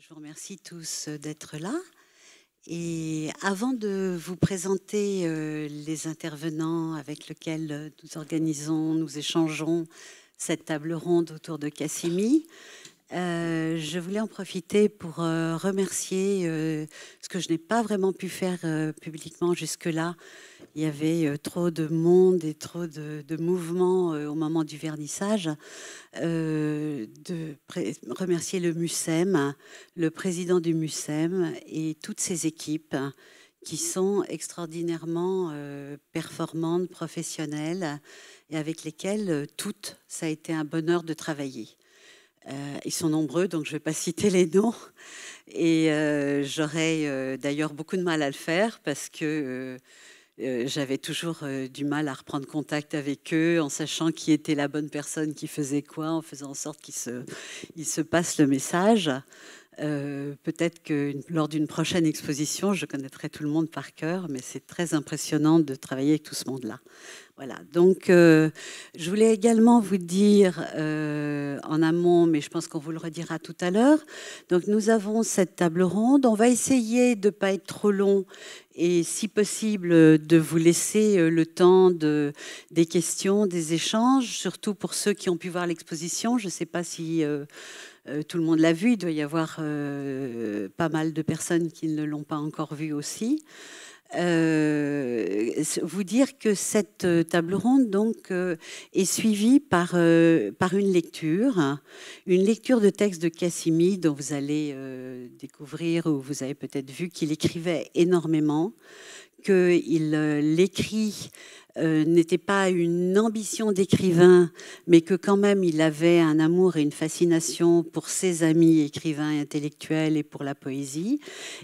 Je vous remercie tous euh, d'être là. Et avant de vous présenter euh, les intervenants avec lesquels euh, nous organisons, nous échangeons cette table ronde autour de Cassimi, euh, je voulais en profiter pour euh, remercier euh, ce que je n'ai pas vraiment pu faire publiquement jusque-là. Il y avait trop de monde et trop de, de mouvements au moment du vernissage. de remercier le MUSEM, e le président du MUSEM e et toutes ses équipes qui sont extraordinairement performantes, professionnelles et avec lesquelles toutes, ça a été un bonheur de travailler. Euh, ils sont nombreux, donc je ne vais pas citer les noms. Et euh, j'aurais euh, d'ailleurs beaucoup de mal à le faire parce que j'avais toujours du mal à reprendre contact avec eux en sachant qui était la bonne personne qui faisait quoi, en faisant en sorte qu'ils se, se passent le message. Euh, peut-être que lors d'une prochaine exposition, je connaîtrai tout le monde par cœur, mais c'est très impressionnant de travailler avec tout ce monde-là. Voilà, donc euh, je voulais également vous dire euh, en amont, mais je pense qu'on vous le redira tout à l'heure, donc nous avons cette table ronde, on va essayer de ne pas être trop long et si possible de vous laisser le temps de, des questions, des échanges, surtout pour ceux qui ont pu voir l'exposition, je ne sais pas si... Euh, tout le monde l'a vu, il doit y avoir euh, pas mal de personnes qui ne l'ont pas encore vu aussi. Euh, vous dire que cette table ronde donc est suivie par, par une lecture, une lecture de texte de Cassimi dont vous allez découvrir ou vous avez peut-être vu qu'il écrivait énormément, qu'il l'écrit euh, n'était pas une ambition d'écrivain, mais que quand même il avait un amour et une fascination pour ses amis écrivains intellectuels et pour la poésie,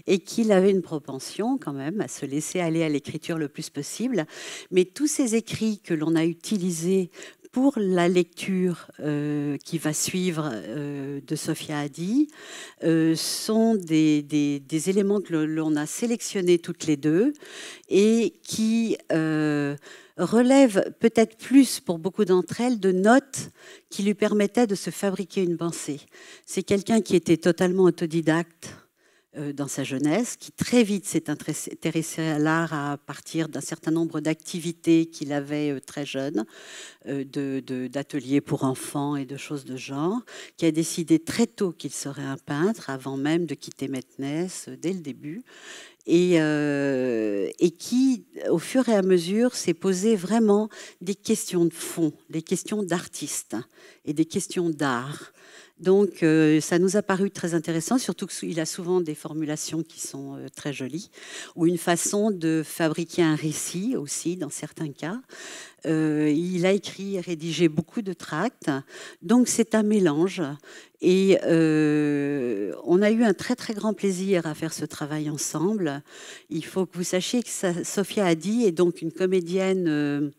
et qu'il avait une propension quand même à se laisser aller à l'écriture le plus possible. Mais tous ces écrits que l'on a utilisés pour la lecture euh, qui va suivre euh, de Sophia Hadi sont des, des, éléments que l'on a sélectionnés toutes les deux et qui relève peut-être plus pour beaucoup d'entre elles de notes qui lui permettaient de se fabriquer une pensée. C'est quelqu'un qui était totalement autodidacte, euh, dans sa jeunesse, qui très vite s'est intéressé à l'art à partir d'un certain nombre d'activités qu'il avait euh, très jeune, euh, d'ateliers pour enfants et de choses de genre, qui a décidé très tôt qu'il serait un peintre, avant même de quitter Metnès, dès le début, et, et, qui, au fur et à mesure, s'est posé vraiment des questions de fond, des questions d'artiste et des questions d'art. Donc euh, ça nous a paru très intéressant, surtout qu'il a souvent des formulations qui sont euh, très jolies, ou une façon de fabriquer un récit aussi dans certains cas. Euh, il a écrit et rédigé beaucoup de tracts, donc c'est un mélange. Et on a eu un très très grand plaisir à faire ce travail ensemble. Il faut que vous sachiez que ça, Sophia a est donc une comédienne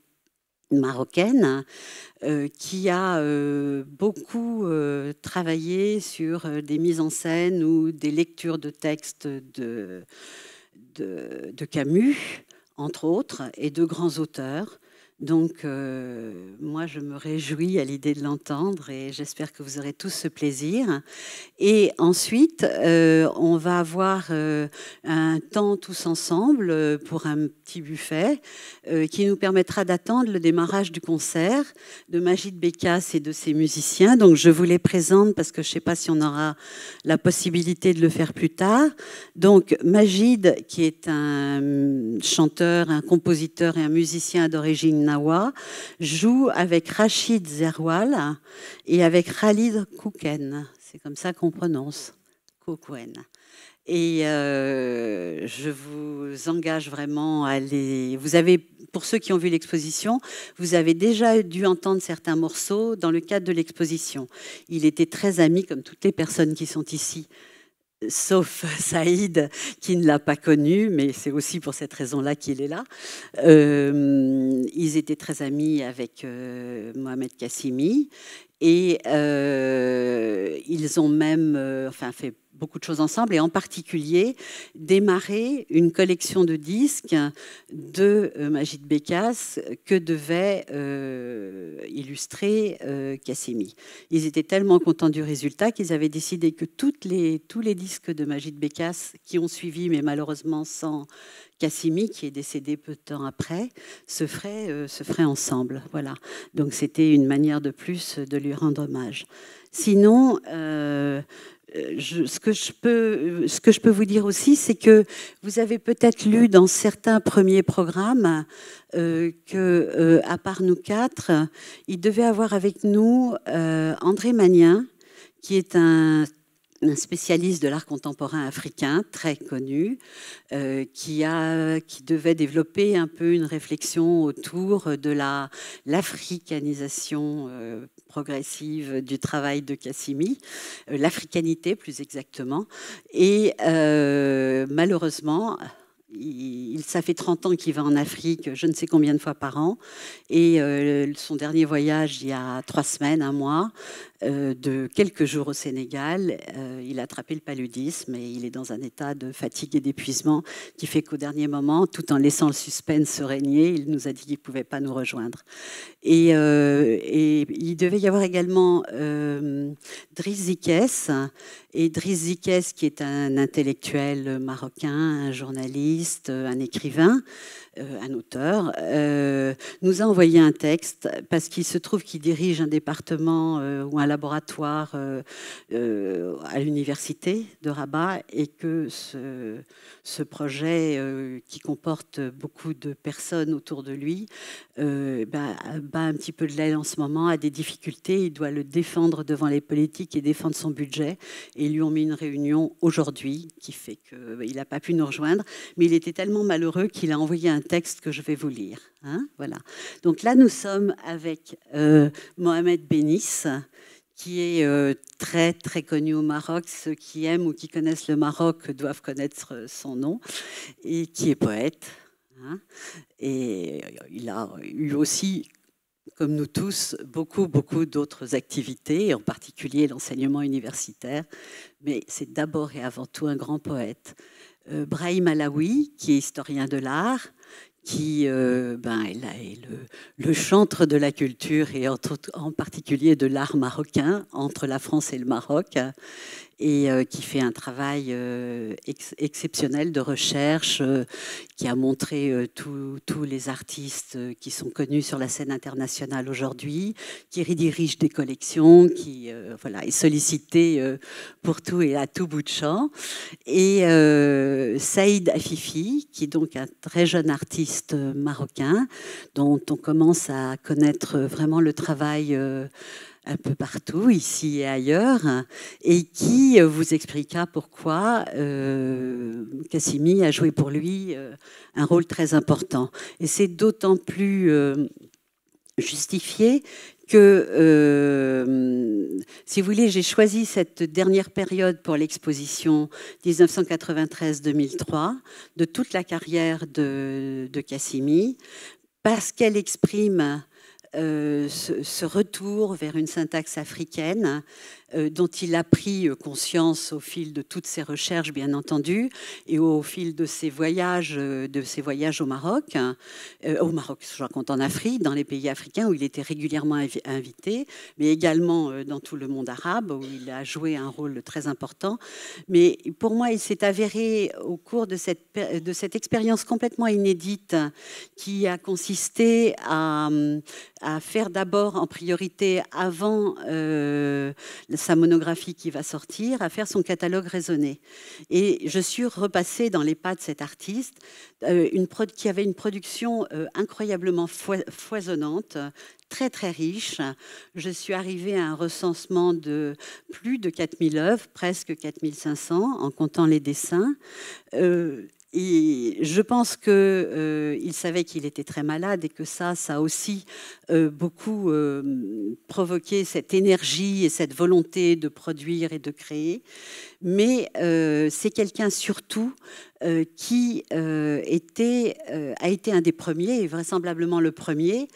marocaine euh, qui a euh, beaucoup euh, travaillé sur des mises en scène ou des lectures de textes de, de, de Camus, entre autres, et de grands auteurs. Donc, euh, moi, je me réjouis à l'idée de l'entendre et j'espère que vous aurez tous ce plaisir. Et ensuite, euh, on va avoir euh, un temps tous ensemble pour un petit buffet qui nous permettra d'attendre le démarrage du concert de Magid Bekas et de ses musiciens. Donc, je vous les présente parce que je ne sais pas si on aura la possibilité de le faire plus tard. Donc, Magide, qui est un chanteur, un compositeur et un musicien d'origine joue avec Rachid Zeroual et avec Khalid Kouken. C'est comme ça qu'on prononce Kouken. Et euh, je vous engage vraiment à les. Vous avez, pour ceux qui ont vu l'exposition, vous avez déjà dû entendre certains morceaux dans le cadre de l'exposition. Il était très ami, comme toutes les personnes qui sont ici, sauf Saïd qui ne l'a pas connu, mais c'est aussi pour cette raison-là qu'il est là. Euh, ils étaient très amis avec euh, Mohamed Kassimi et euh, ils ont même enfin, fait beaucoup de choses ensemble et en particulier démarrer une collection de disques de euh, Magid Bécasse que devait euh, illustrer Cassimi. Euh, Ils étaient tellement contents du résultat qu'ils avaient décidé que toutes les, tous les disques de Magid Bécasse qui ont suivi, mais malheureusement sans Cassimi, qui est décédé peu de temps après, se feraient ensemble. Voilà. Donc c'était une manière de plus de lui rendre hommage. Sinon, euh, euh, euh, ce, que je peux, vous dire aussi, c'est que vous avez peut-être lu dans certains premiers programmes euh, que, à part nous quatre, il devait avoir avec nous André Magnin, qui est un spécialiste de l'art contemporain africain très connu, qui, a, qui devait développer un peu une réflexion autour de la l'africanisation progressive du travail de Cassimi, euh, l'africanité plus exactement. Et euh, malheureusement, il, ça fait 30 ans qu'il va en Afrique, je ne sais combien de fois par an. Et euh, son dernier voyage, il y a trois semaines, un mois, euh, de quelques jours au Sénégal. Euh, il a attrapé le paludisme et il est dans un état de fatigue et d'épuisement qui fait qu'au dernier moment, tout en laissant le suspense se régner, il nous a dit qu'il ne pouvait pas nous rejoindre. Euh, et, il devait y avoir également euh, Drizikès. Et Drizikès, qui est un intellectuel marocain, un journaliste, un écrivain, un auteur, nous a envoyé un texte parce qu'il se trouve qu'il dirige un département ou un laboratoire euh, euh, à l'université de Rabat et que ce, ce projet euh, qui comporte beaucoup de personnes autour de lui ben, bat, un petit peu de l'aide en ce moment, a des difficultés, il doit le défendre devant les politiques et défendre son budget. Et ils lui ont mis une réunion aujourd'hui qui fait qu'il ben, n'a pas pu nous rejoindre, mais il était tellement malheureux qu'il a envoyé un texte que je vais vous lire. Hein, voilà. Donc là, nous sommes avec Mohamed Beniss, qui est euh, très très connu au Maroc. Ceux qui aiment ou qui connaissent le Maroc doivent connaître euh, son nom, et qui est poète. Hein. Et euh, il a eu aussi, comme nous tous, beaucoup beaucoup d'autres activités, en particulier l'enseignement universitaire. Mais c'est d'abord et avant tout un grand poète. Brahim Alaoui, qui est historien de l'art, qui euh, ben, elle est le, chantre de la culture et en, en particulier de l'art marocain entre la France et le Maroc et euh, qui fait un travail euh, exceptionnel de recherche, euh, qui a montré tous les artistes qui sont connus sur la scène internationale aujourd'hui, qui redirige des collections, qui voilà, est sollicité pour tout et à tout bout de champ. Et Saïd Afifi, qui est donc un très jeune artiste marocain, dont on commence à connaître vraiment le travail un peu partout, ici et ailleurs, et qui euh, vous expliquera pourquoi euh, Cassimi a joué pour lui euh, un rôle très important. Et c'est d'autant plus euh, justifié que, si vous voulez, j'ai choisi cette dernière période pour l'exposition 1993-2003 de toute la carrière de, de Cassimi parce qu'elle exprime euh, ce, retour vers une syntaxe africaine euh, dont il a pris euh, conscience au fil de toutes ses recherches, bien entendu, et au fil de ses voyages, euh, de ses voyages au Maroc, hein, au Maroc, je raconte en Afrique, dans les pays africains où il était régulièrement invité, mais également dans tout le monde arabe où il a joué un rôle très important. Mais pour moi, il s'est avéré au cours de cette, de cette expérience complètement inédite qui a consisté à, à faire d'abord en priorité avant sa monographie qui va sortir, à faire son catalogue raisonné. Et je suis repassée dans les pas de cet artiste, euh, une prod qui avait une production euh, incroyablement foisonnante, très très riche. Je suis arrivée à un recensement de plus de 4000 œuvres, presque 4500 en comptant les dessins. Euh, et je pense qu'il euh, savait qu'il était très malade et que ça, ça a aussi euh, beaucoup euh, provoqué cette énergie et cette volonté de produire et de créer. Mais c'est quelqu'un surtout qui a été un des premiers, et vraisemblablement le premier,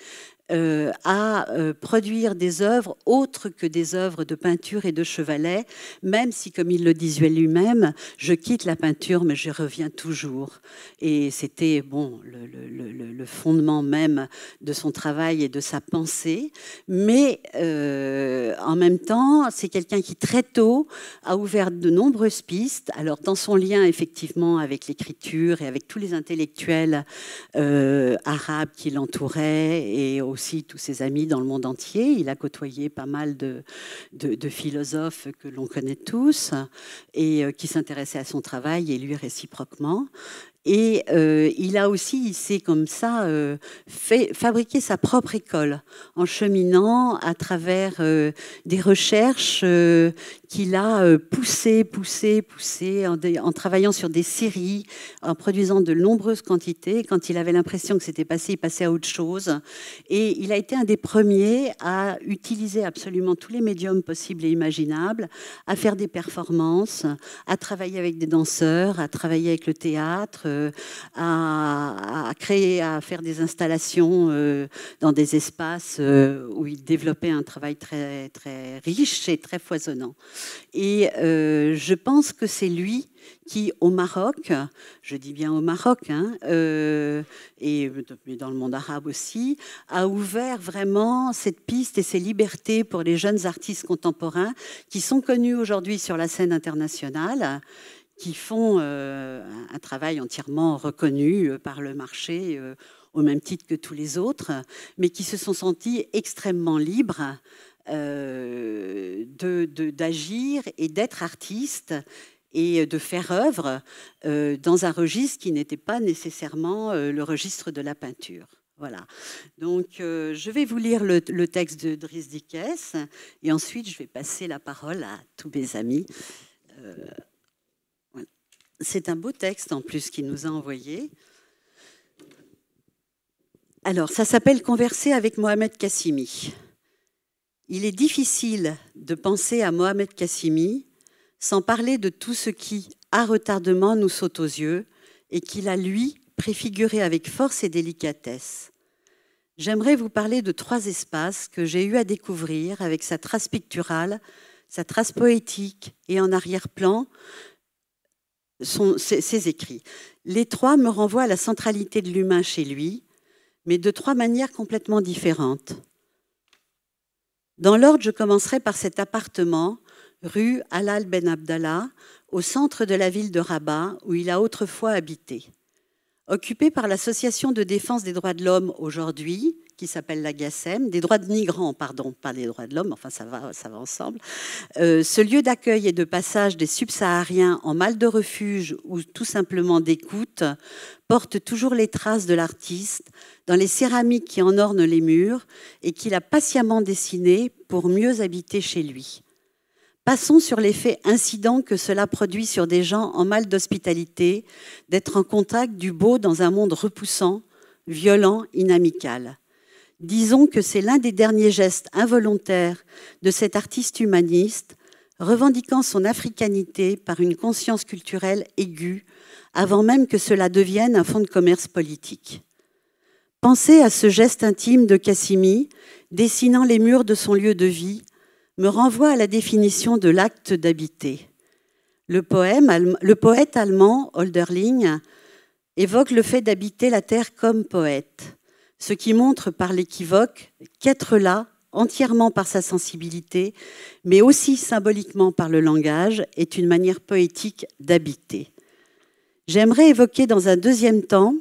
euh, à euh, produire des œuvres autres que des œuvres de peinture et de chevalet, même si, comme il le disait lui-même, je quitte la peinture, mais je reviens toujours. Et c'était bon le, fondement même de son travail et de sa pensée. Mais euh, en même temps, c'est quelqu'un qui très tôt a ouvert de nombreuses pistes. Alors dans son lien effectivement avec l'écriture et avec tous les intellectuels arabes qui l'entouraient et aussi tous ses amis dans le monde entier. Il a côtoyé pas mal de, de, philosophes que l'on connaît tous et euh, qui s'intéressaient à son travail et lui réciproquement. Et euh, il a aussi, il s'est comme ça, euh, fait, fabriqué sa propre école en cheminant à travers des recherches qu'il a euh, poussé, poussé, poussé en, travaillant sur des séries, en produisant de nombreuses quantités. Quand il avait l'impression que c'était passé, il passait à autre chose. Et il a été un des premiers à utiliser absolument tous les médiums possibles et imaginables, à faire des performances, à travailler avec des danseurs, à travailler avec le théâtre, euh, à, à créer, à faire des installations euh, dans des espaces où il développait un travail très, très riche et très foisonnant. Et euh, je pense que c'est lui qui, au Maroc, je dis bien au Maroc, hein, euh, et dans le monde arabe aussi, a ouvert vraiment cette piste et ces libertés pour les jeunes artistes contemporains qui sont connus aujourd'hui sur la scène internationale qui font euh, un travail entièrement reconnu par le marché au même titre que tous les autres, mais qui se sont sentis extrêmement libres euh, d'agir et d'être artiste et de faire œuvre euh, dans un registre qui n'était pas nécessairement euh, le registre de la peinture. Voilà. Donc, je vais vous lire le, texte de Driss Dikès et ensuite je vais passer la parole à tous mes amis. C'est un beau texte en plus qu'il nous a envoyé. Alors, ça s'appelle Converser avec Mohamed Kassimi. Il est difficile de penser à Mohamed Kassimi sans parler de tout ce qui, à retardement, nous saute aux yeux et qu'il a, lui, préfiguré avec force et délicatesse. J'aimerais vous parler de trois espaces que j'ai eu à découvrir avec sa trace picturale, sa trace poétique et en arrière-plan ses écrits. Les trois me renvoient à la centralité de l'humain chez lui, mais de trois manières complètement différentes. Dans l'ordre, je commencerai par cet appartement, rue Alal Ben Abdallah, au centre de la ville de Rabat, où il a autrefois habité. Occupé par l'Association de défense des droits de l'homme aujourd'hui, qui s'appelle la GACEM, des droits de migrants, pardon, pas des droits de l'homme, enfin ça va, ça va ensemble. Euh, ce lieu d'accueil et de passage des subsahariens en mal de refuge ou tout simplement d'écoute porte toujours les traces de l'artiste dans les céramiques qui en ornent les murs et qu'il a patiemment dessinées pour mieux habiter chez lui. Passons sur l'effet incident que cela produit sur des gens en mal d'hospitalité, d'être en contact du beau dans un monde repoussant, violent, inamical. Disons que c'est l'un des derniers gestes involontaires de cet artiste humaniste, revendiquant son africanité par une conscience culturelle aiguë, avant même que cela devienne un fonds de commerce politique. Penser à ce geste intime de Cassimi, dessinant les murs de son lieu de vie, me renvoie à la définition de l'acte d'habiter. Le, le, poète allemand Holderling évoque le fait d'habiter la terre comme poète ce qui montre par l'équivoque qu'être là, entièrement par sa sensibilité, mais aussi symboliquement par le langage, est une manière poétique d'habiter. J'aimerais évoquer dans un deuxième temps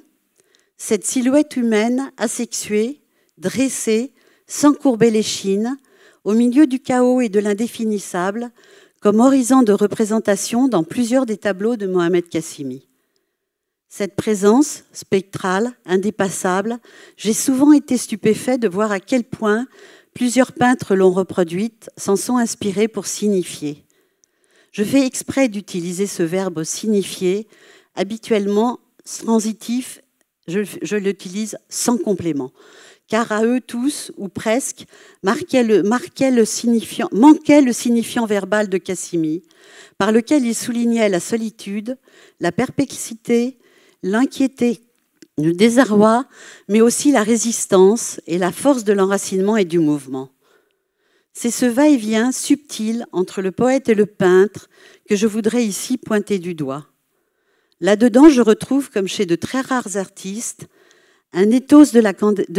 cette silhouette humaine asexuée, dressée, sans courber les chines, au milieu du chaos et de l'indéfinissable, comme horizon de représentation dans plusieurs des tableaux de Mohamed Kassimi. Cette présence spectrale, indépassable, j'ai souvent été stupéfait de voir à quel point plusieurs peintres l'ont reproduite, s'en sont inspirés pour signifier. Je fais exprès d'utiliser ce verbe signifier, habituellement transitif, je, l'utilise sans complément, car à eux tous, ou presque, manquait le signifiant verbal de Cassimi, par lequel il soulignait la solitude, la perplexité, l'inquiété, le désarroi, mais aussi la résistance et la force de l'enracinement et du mouvement. C'est ce va-et-vient subtil entre le poète et le peintre que je voudrais ici pointer du doigt. Là-dedans, je retrouve, comme chez de très rares artistes, un éthos de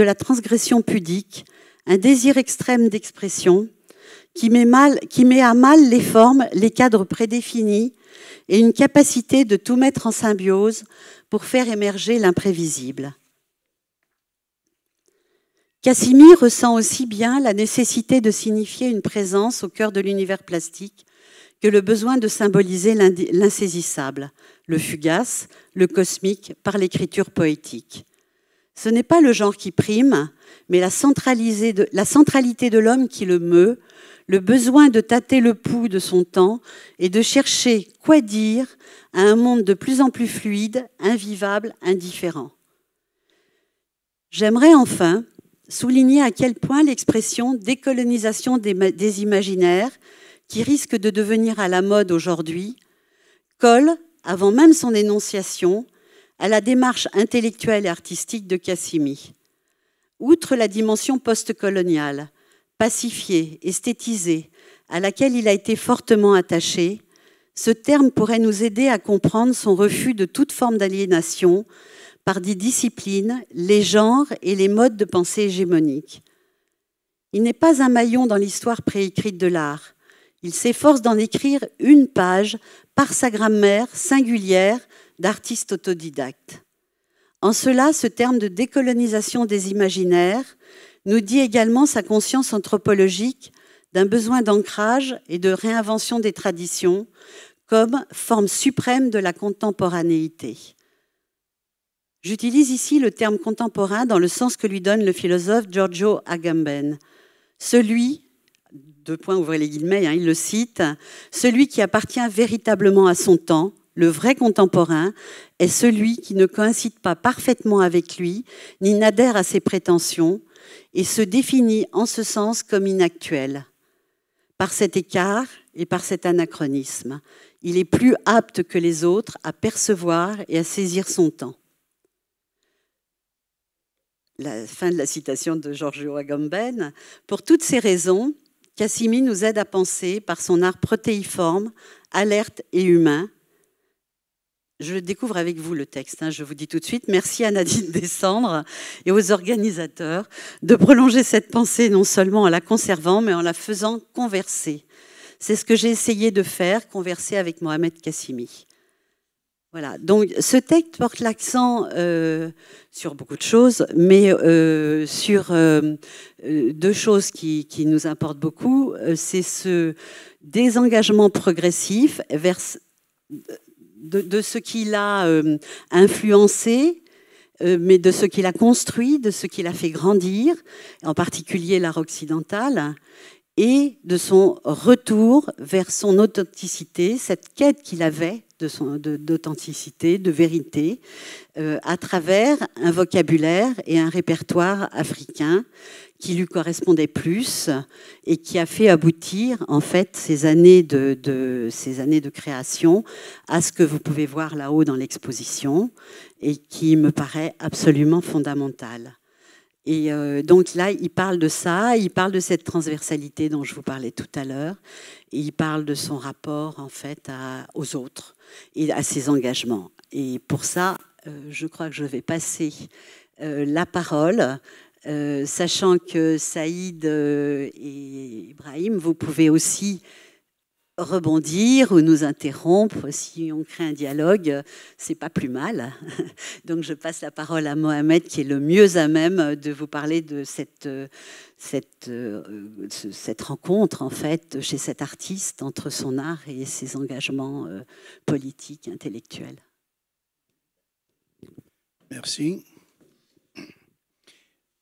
la, transgression pudique, un désir extrême d'expression qui met à mal les formes, les cadres prédéfinis, et une capacité de tout mettre en symbiose pour faire émerger l'imprévisible. Cassimi ressent aussi bien la nécessité de signifier une présence au cœur de l'univers plastique que le besoin de symboliser l'insaisissable, le fugace, le cosmique par l'écriture poétique. Ce n'est pas le genre qui prime, mais la centralité de l'homme qui le meut, le besoin de tâter le pouls de son temps et de chercher quoi dire à un monde de plus en plus fluide, invivable, indifférent. J'aimerais enfin souligner à quel point l'expression décolonisation des, imaginaires, qui risque de devenir à la mode aujourd'hui, colle, avant même son énonciation, à la démarche intellectuelle et artistique de Cassimi. Outre la dimension postcoloniale, pacifié, esthétisé, à laquelle il a été fortement attaché, ce terme pourrait nous aider à comprendre son refus de toute forme d'aliénation par des disciplines, les genres et les modes de pensée hégémoniques. Il n'est pas un maillon dans l'histoire préécrite de l'art. Il s'efforce d'en écrire une page par sa grammaire singulière d'artiste autodidacte. En cela, ce terme de décolonisation des imaginaires nous dit également sa conscience anthropologique d'un besoin d'ancrage et de réinvention des traditions comme forme suprême de la contemporanéité. J'utilise ici le terme contemporain dans le sens que lui donne le philosophe Giorgio Agamben, celui, deux points ouvrez les guillemets, hein, il le cite, celui qui appartient véritablement à son temps, le vrai contemporain, est celui qui ne coïncide pas parfaitement avec lui, ni n'adhère à ses prétentions, et se définit en ce sens comme inactuel. Par cet écart et par cet anachronisme, il est plus apte que les autres à percevoir et à saisir son temps. La fin de la citation de Giorgio Agamben. Pour toutes ces raisons, Cassimi nous aide à penser, par son art protéiforme, alerte et humain, je découvre avec vous le texte, hein, je vous dis tout de suite. Merci à Nadine Descendre et aux organisateurs de prolonger cette pensée non seulement en la conservant, mais en la faisant converser. C'est ce que j'ai essayé de faire, converser avec Mohamed Kassimi. Voilà, donc ce texte porte l'accent euh, sur beaucoup de choses, mais euh, sur euh, deux choses qui, qui, nous importent beaucoup. C'est ce désengagement progressif vers de, ce qu'il a euh, influencé, euh, mais de ce qu'il a construit, de ce qu'il a fait grandir, en particulier l'art occidental, et de son retour vers son authenticité, cette quête qu'il avait d'authenticité, de, vérité, euh, à travers un vocabulaire et un répertoire africain qui lui correspondait plus et qui a fait aboutir en fait ces années de, ces années de création à ce que vous pouvez voir là-haut dans l'exposition et qui me paraît absolument fondamental. Et euh, donc là, il parle de ça, il parle de cette transversalité dont je vous parlais tout à l'heure, et il parle de son rapport en fait à, aux autres et à ses engagements. Et pour ça, euh, je crois que je vais passer euh, la parole euh, sachant que Saïd euh, et Ibrahim, vous pouvez aussi rebondir ou nous interrompre si on crée un dialogue, c'est pas plus mal. Donc je passe la parole à Mohamed qui est le mieux à même de vous parler de cette, euh, cette rencontre en fait chez cet artiste entre son art et ses engagements politiques, intellectuels. Merci.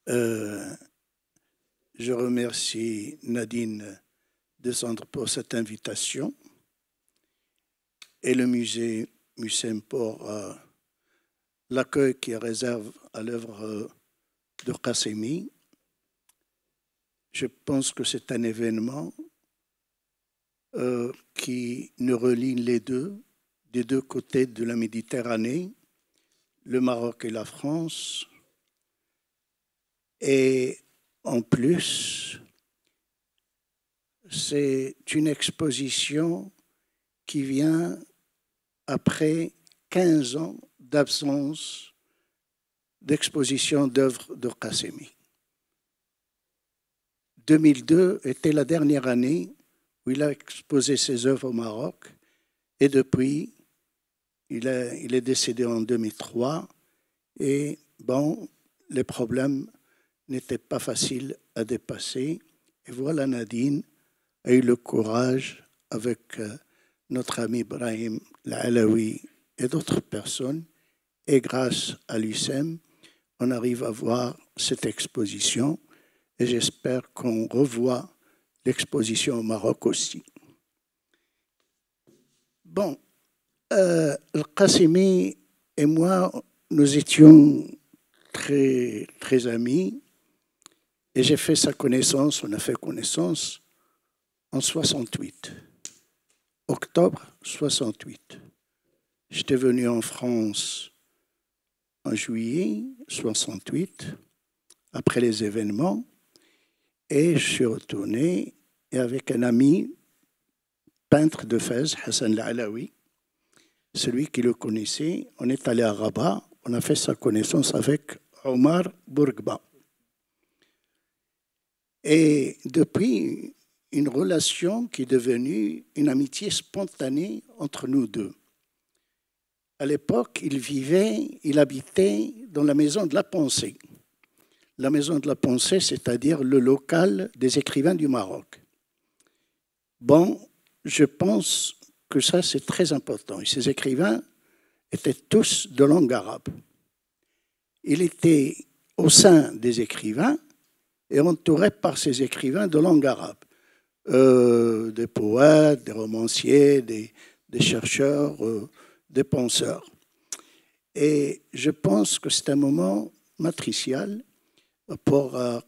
Euh, je remercie Nadine de Centre pour cette invitation et le musée Mussem pour l'accueil qui réserve à l'œuvre euh, de Kassemi. Je pense que c'est un événement euh, qui nous relie les deux, des deux côtés de la Méditerranée, le Maroc et la France, et en plus, c'est une exposition qui vient après 15 ans d'absence d'exposition d'œuvres de Kassemi. 2002 était la dernière année où il a exposé ses œuvres au Maroc et depuis, il, il est décédé en 2003 et bon, les problèmes n'était pas facile à dépasser. Et voilà, Nadine a eu le courage, avec euh, notre ami Ibrahim Alaoui et d'autres personnes, et grâce à l'UCEM, on arrive à voir cette exposition et j'espère qu'on revoit l'exposition au Maroc aussi. Bon, euh, al et moi, nous étions très, très amis et j'ai fait sa connaissance, on a fait connaissance en 68, octobre 68. J'étais venu en France en juillet 68, après les événements, et je suis retourné et avec un ami, peintre de Fès, Hassan al celui qui le connaissait, on est allé à Rabat, on a fait sa connaissance avec Omar Bourgba. Et depuis, une relation qui est devenue une amitié spontanée entre nous deux. À l'époque, il vivait, il habitait dans la maison de la pensée. La maison de la pensée, c'est-à-dire le local des écrivains du Maroc. Bon, je pense que ça, c'est très important. Et ces écrivains étaient tous de langue arabe. Il était au sein des écrivains, et entouré par ses écrivains de langue arabe, euh, des poètes, des romanciers, des, chercheurs, euh, des penseurs. Et je pense que c'est un moment matricial pour euh,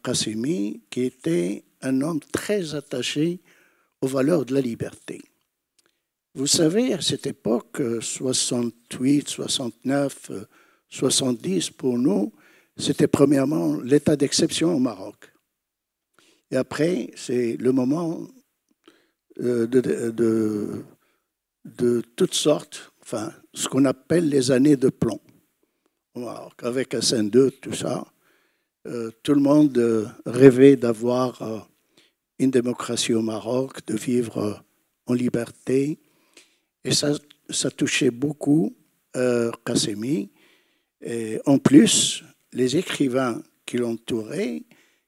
qui était un homme très attaché aux valeurs de la liberté. Vous savez, à cette époque, 68, 69, 70, pour nous, c'était premièrement l'état d'exception au Maroc. Et après, c'est le moment euh, de, de, toutes sortes, enfin, ce qu'on appelle les années de plomb avec Hassan II, tout ça. Euh, tout le monde euh, rêvait d'avoir une démocratie au Maroc, de vivre en liberté. Et ça, ça touchait beaucoup Kassemi. Et en plus, les écrivains qui l'entouraient,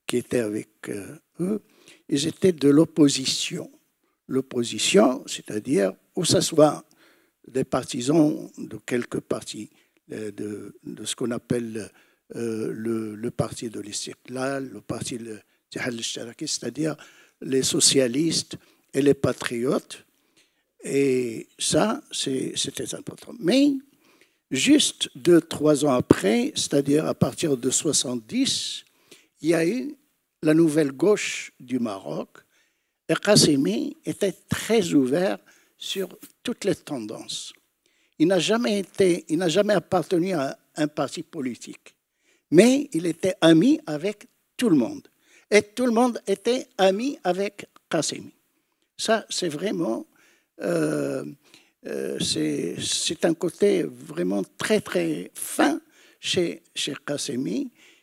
qui étaient avec euh, eux, ils étaient de l'opposition. L'opposition, c'est-à-dire où ça soit des partisans de quelques partis, euh, de, ce qu'on appelle euh, le, parti de l'Istiqlal, le parti de c'est-à-dire les socialistes et les patriotes. Et ça, c'était important. Mais Juste deux, trois ans après, c'est-à-dire à partir de 70, il y a eu la nouvelle gauche du Maroc. Et était très ouvert sur toutes les tendances. Il n'a jamais jamais appartenu à un parti politique, mais il était ami avec tout le monde. Et tout le monde était ami avec Kassimi. Ça, c'est vraiment euh, euh, c'est un côté vraiment très très fin chez, chez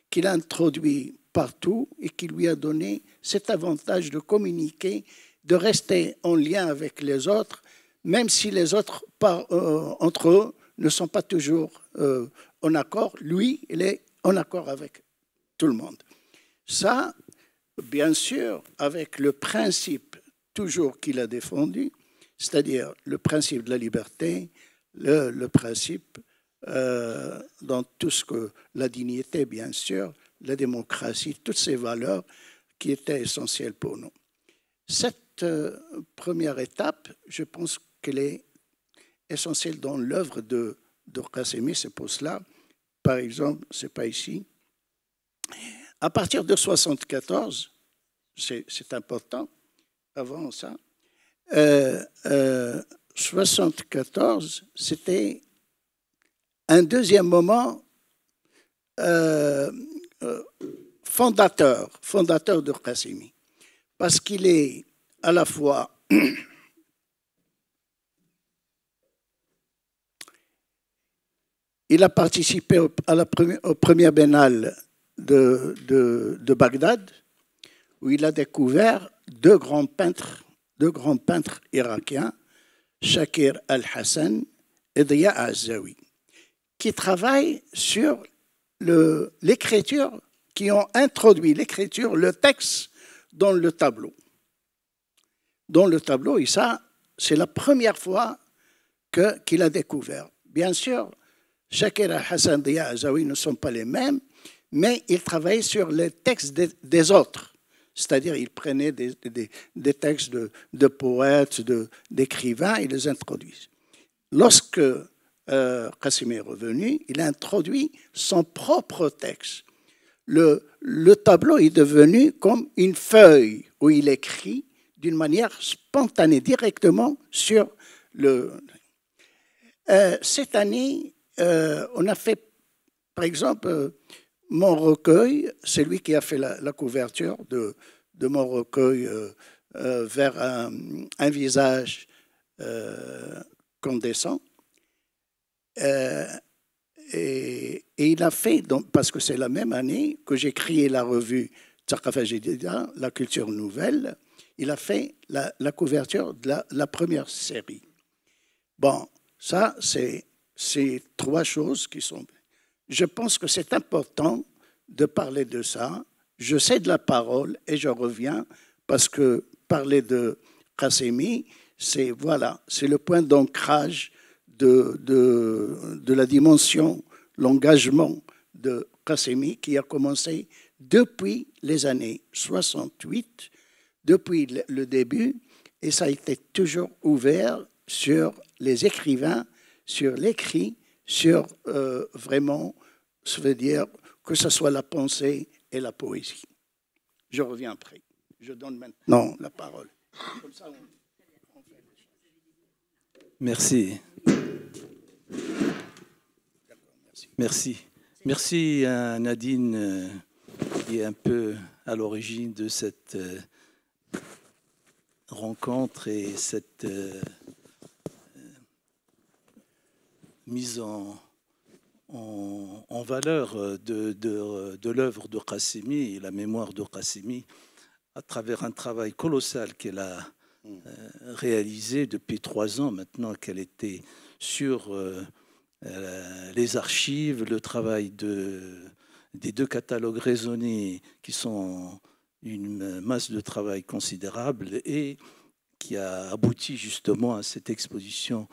qu'il a introduit partout et qui lui a donné cet avantage de communiquer, de rester en lien avec les autres, même si les autres euh, entre eux ne sont pas toujours euh, en accord. Lui, il est en accord avec tout le monde. Ça, bien sûr, avec le principe toujours qu'il a défendu, c'est-à-dire le principe de la liberté, le, principe euh, dans tout ce que la dignité, bien sûr, la démocratie, toutes ces valeurs qui étaient essentielles pour nous. Cette euh, première étape, je pense qu'elle est essentielle dans l'œuvre de, de c'est pour cela, par exemple, c'est pas ici. À partir de 1974, c'est important, avant ça, 1974 euh, euh, c'était un deuxième moment euh, fondateur, fondateur de Kassimi parce qu'il est à la fois il a participé au premier bénal de, de Bagdad, où il a découvert deux grands peintres deux grands peintres irakiens, Shakir al-Hassan et Dia Azawi, qui travaillent sur l'écriture, qui ont introduit l'écriture, le texte dans le tableau. Dans le tableau, et ça, c'est la première fois qu'il a découvert. Bien sûr, Shakir al-Hassan et Dia Azawi ne sont pas les mêmes, mais ils travaillent sur les textes des autres. C'est-à-dire, il prenait des, textes de, de poètes, d'écrivains, et les introduisait. Lorsque euh, est revenu, il a introduit son propre texte. Le, tableau est devenu comme une feuille où il écrit d'une manière spontanée, directement sur le... Euh, cette année, euh, on a fait, par exemple, euh, mon recueil, c'est lui qui a fait la, couverture de, mon recueil euh, euh, vers un, visage euh, condescend. Euh, et, il a fait, parce que c'est la même année que j'ai créé la revue d'eda, La Culture Nouvelle, il a fait la, couverture de la, la, première série. Bon, ça, c'est trois choses qui sont je pense que c'est important de parler de ça. Je cède la parole et je reviens parce que parler de Kassemi, c'est voilà, c'est le point d'ancrage de, de, la dimension, l'engagement de Kassemi qui a commencé depuis les années 68, depuis le début, et ça a été toujours ouvert sur les écrivains, sur l'écrit sur euh, vraiment, ça veut dire que ce soit la pensée et la poésie. Je reviens après. Je donne maintenant la parole. Merci. Merci. Merci à Nadine euh, qui est un peu à l'origine de cette euh, rencontre et cette mise en, en, valeur de, l'œuvre de Qassimi et la mémoire de Qassimi à travers un travail colossal qu'elle a mm. euh, réalisé depuis trois ans maintenant qu'elle était sur euh, euh, les archives, le travail de, des deux catalogues raisonnés qui sont une masse de travail considérable et qui a abouti justement à cette exposition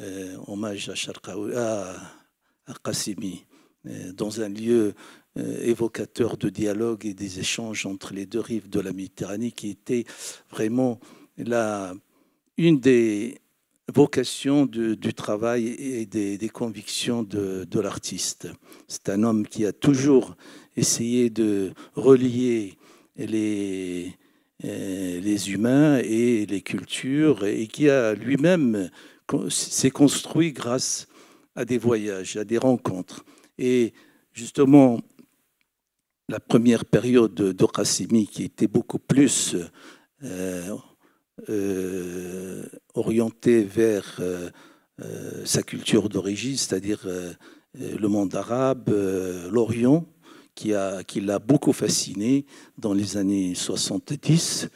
euh, hommage à Charkaoui, à, euh, dans un lieu euh, évocateur de dialogue et des échanges entre les deux rives de la Méditerranée, qui était vraiment la, une des vocations du travail et des, convictions de, l'artiste. C'est un homme qui a toujours essayé de relier les, les humains et les cultures et qui a lui-même s'est construit grâce à des voyages, à des rencontres. Et justement, la première période d'Okasimi, qui était beaucoup plus euh, euh, orientée vers euh, sa culture d'origine, c'est-à-dire le monde arabe, l'Orient, qui l'a qui beaucoup fasciné dans les années 70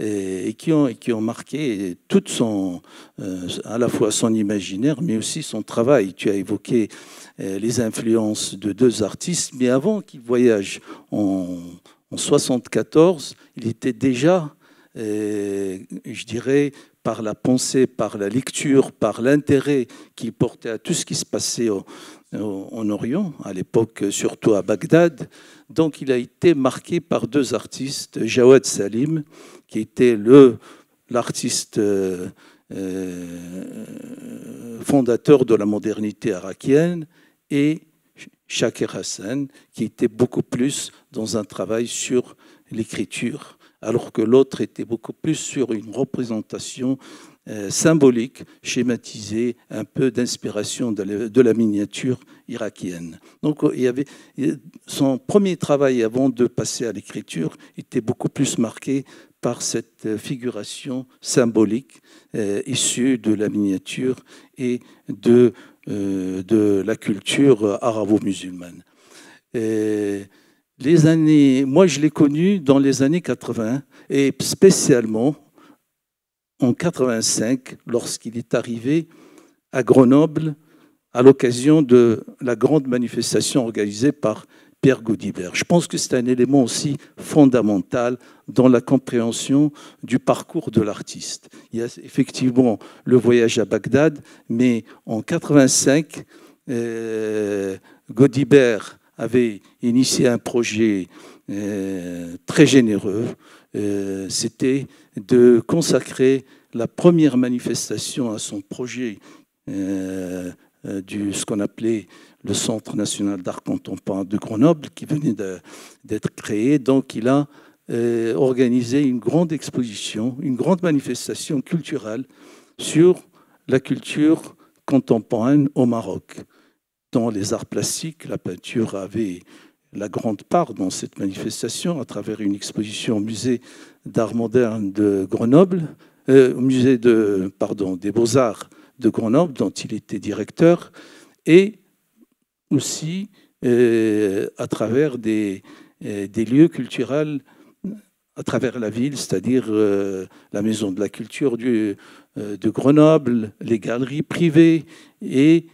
et, qui, ont, qui ont marqué toute son, euh, à la fois son imaginaire, mais aussi son travail. Tu as évoqué euh, les influences de deux artistes, mais avant qu'il voyage en, 1974, il était déjà, euh, je dirais, par la pensée, par la lecture, par l'intérêt qu'il portait à tout ce qui se passait en Orient, à l'époque surtout à Bagdad. Donc il a été marqué par deux artistes, Jawad Salim qui était le, l'artiste euh, euh, fondateur de la modernité irakienne, et Shakir Hassan, qui était beaucoup plus dans un travail sur l'écriture, alors que l'autre était beaucoup plus sur une représentation euh, symbolique, schématisée, un peu d'inspiration de la, de la, miniature irakienne. Donc il y avait, son premier travail avant de passer à l'écriture était beaucoup plus marqué par cette euh, figuration symbolique euh, issue de la miniature et de, euh, de la culture arabo-musulmane. Les années, moi je l'ai connu dans les années 80 et spécialement en 85 lorsqu'il est arrivé à Grenoble à l'occasion de la grande manifestation organisée par Pierre Gaudibert. Je pense que c'est un élément aussi fondamental dans la compréhension du parcours de l'artiste. Il y a effectivement le voyage à Bagdad, mais en 1985, euh, Gaudibert avait initié un projet euh, très généreux. Euh, c'était de consacrer la première manifestation à son projet euh, du ce qu'on appelait le Centre national d'art contemporain de Grenoble, qui venait d'être créé. Donc, il a euh, organisé une grande exposition, une grande manifestation culturelle sur la culture contemporaine au Maroc. Dans les arts plastiques, la peinture avait la grande part dans cette manifestation à travers une exposition au musée d'art moderne de Grenoble, euh, au musée des beaux-arts de Grenoble, dont il était directeur, et aussi euh, à travers euh, des, lieux culturels à travers la ville, c'est-à-dire euh, la Maison de la Culture de Grenoble, les galeries privées et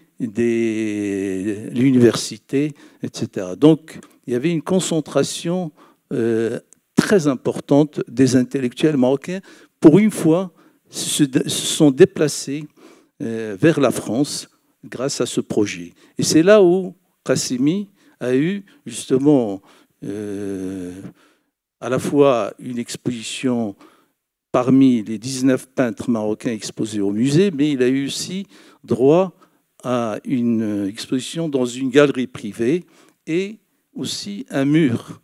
l'université, etc. Donc, il y avait une concentration très importante des intellectuels marocains. Pour une fois, se sont déplacés euh, vers la France grâce à ce projet. Et c'est là où Kassimi a eu justement euh, à la fois une exposition parmi les 19 peintres marocains exposés au musée, mais il a eu aussi droit à une exposition dans une galerie privée et aussi un mur.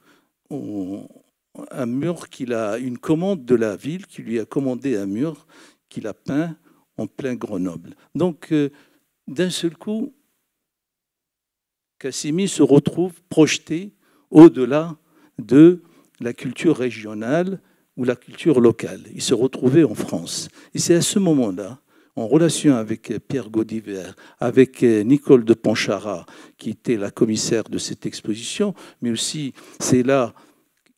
Un mur qu'il a, une commande de la ville qui lui a commandé un mur qu'il a peint en plein Grenoble. Donc, euh, d'un seul coup, Cassimi se retrouve projeté au-delà de la culture régionale ou la culture locale. Il se retrouvait en France. Et c'est à ce moment-là, en relation avec Pierre Godiver, avec Nicole de Panchara, qui était la commissaire de cette exposition, mais aussi c'est là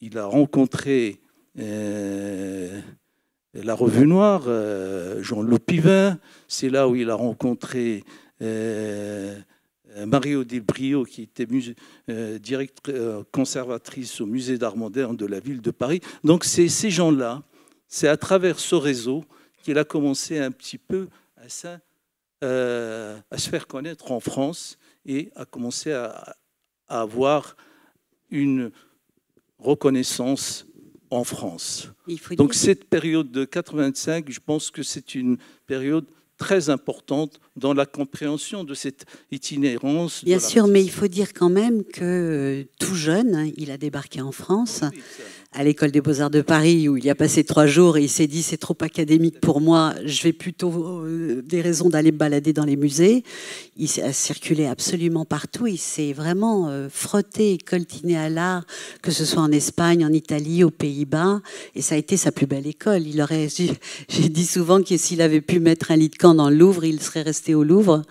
il a rencontré euh, la Revue Noire, euh, Jean-Loup Pivin. C'est là où il a rencontré Mario euh, euh, Mario Brio, qui était conservatrice au musée d'art moderne de la ville de Paris. Donc c'est ces gens-là, c'est à travers ce réseau qu'il a commencé un petit peu à, se faire connaître en France et à commencer à avoir une reconnaissance en France. Donc cette période de 85, je pense que c'est une période très importante dans la compréhension de cette itinérance. Bien sûr, mais il faut dire quand même que euh, tout jeune, hein, il a débarqué en France à l'école des beaux-arts de Paris où il y a passé trois jours et il s'est dit c'est trop académique pour moi, je vais plutôt euh, des raisons d'aller me balader dans les musées. Il a circulé absolument partout, il s'est vraiment euh, frotté et coltiné à l'art, que ce soit en Espagne, en Italie, aux Pays-Bas, et ça a été sa plus belle école. Il aurait, j'ai dit souvent que s'il avait pu mettre un lit de camp dans le Louvre, il serait resté au Louvre.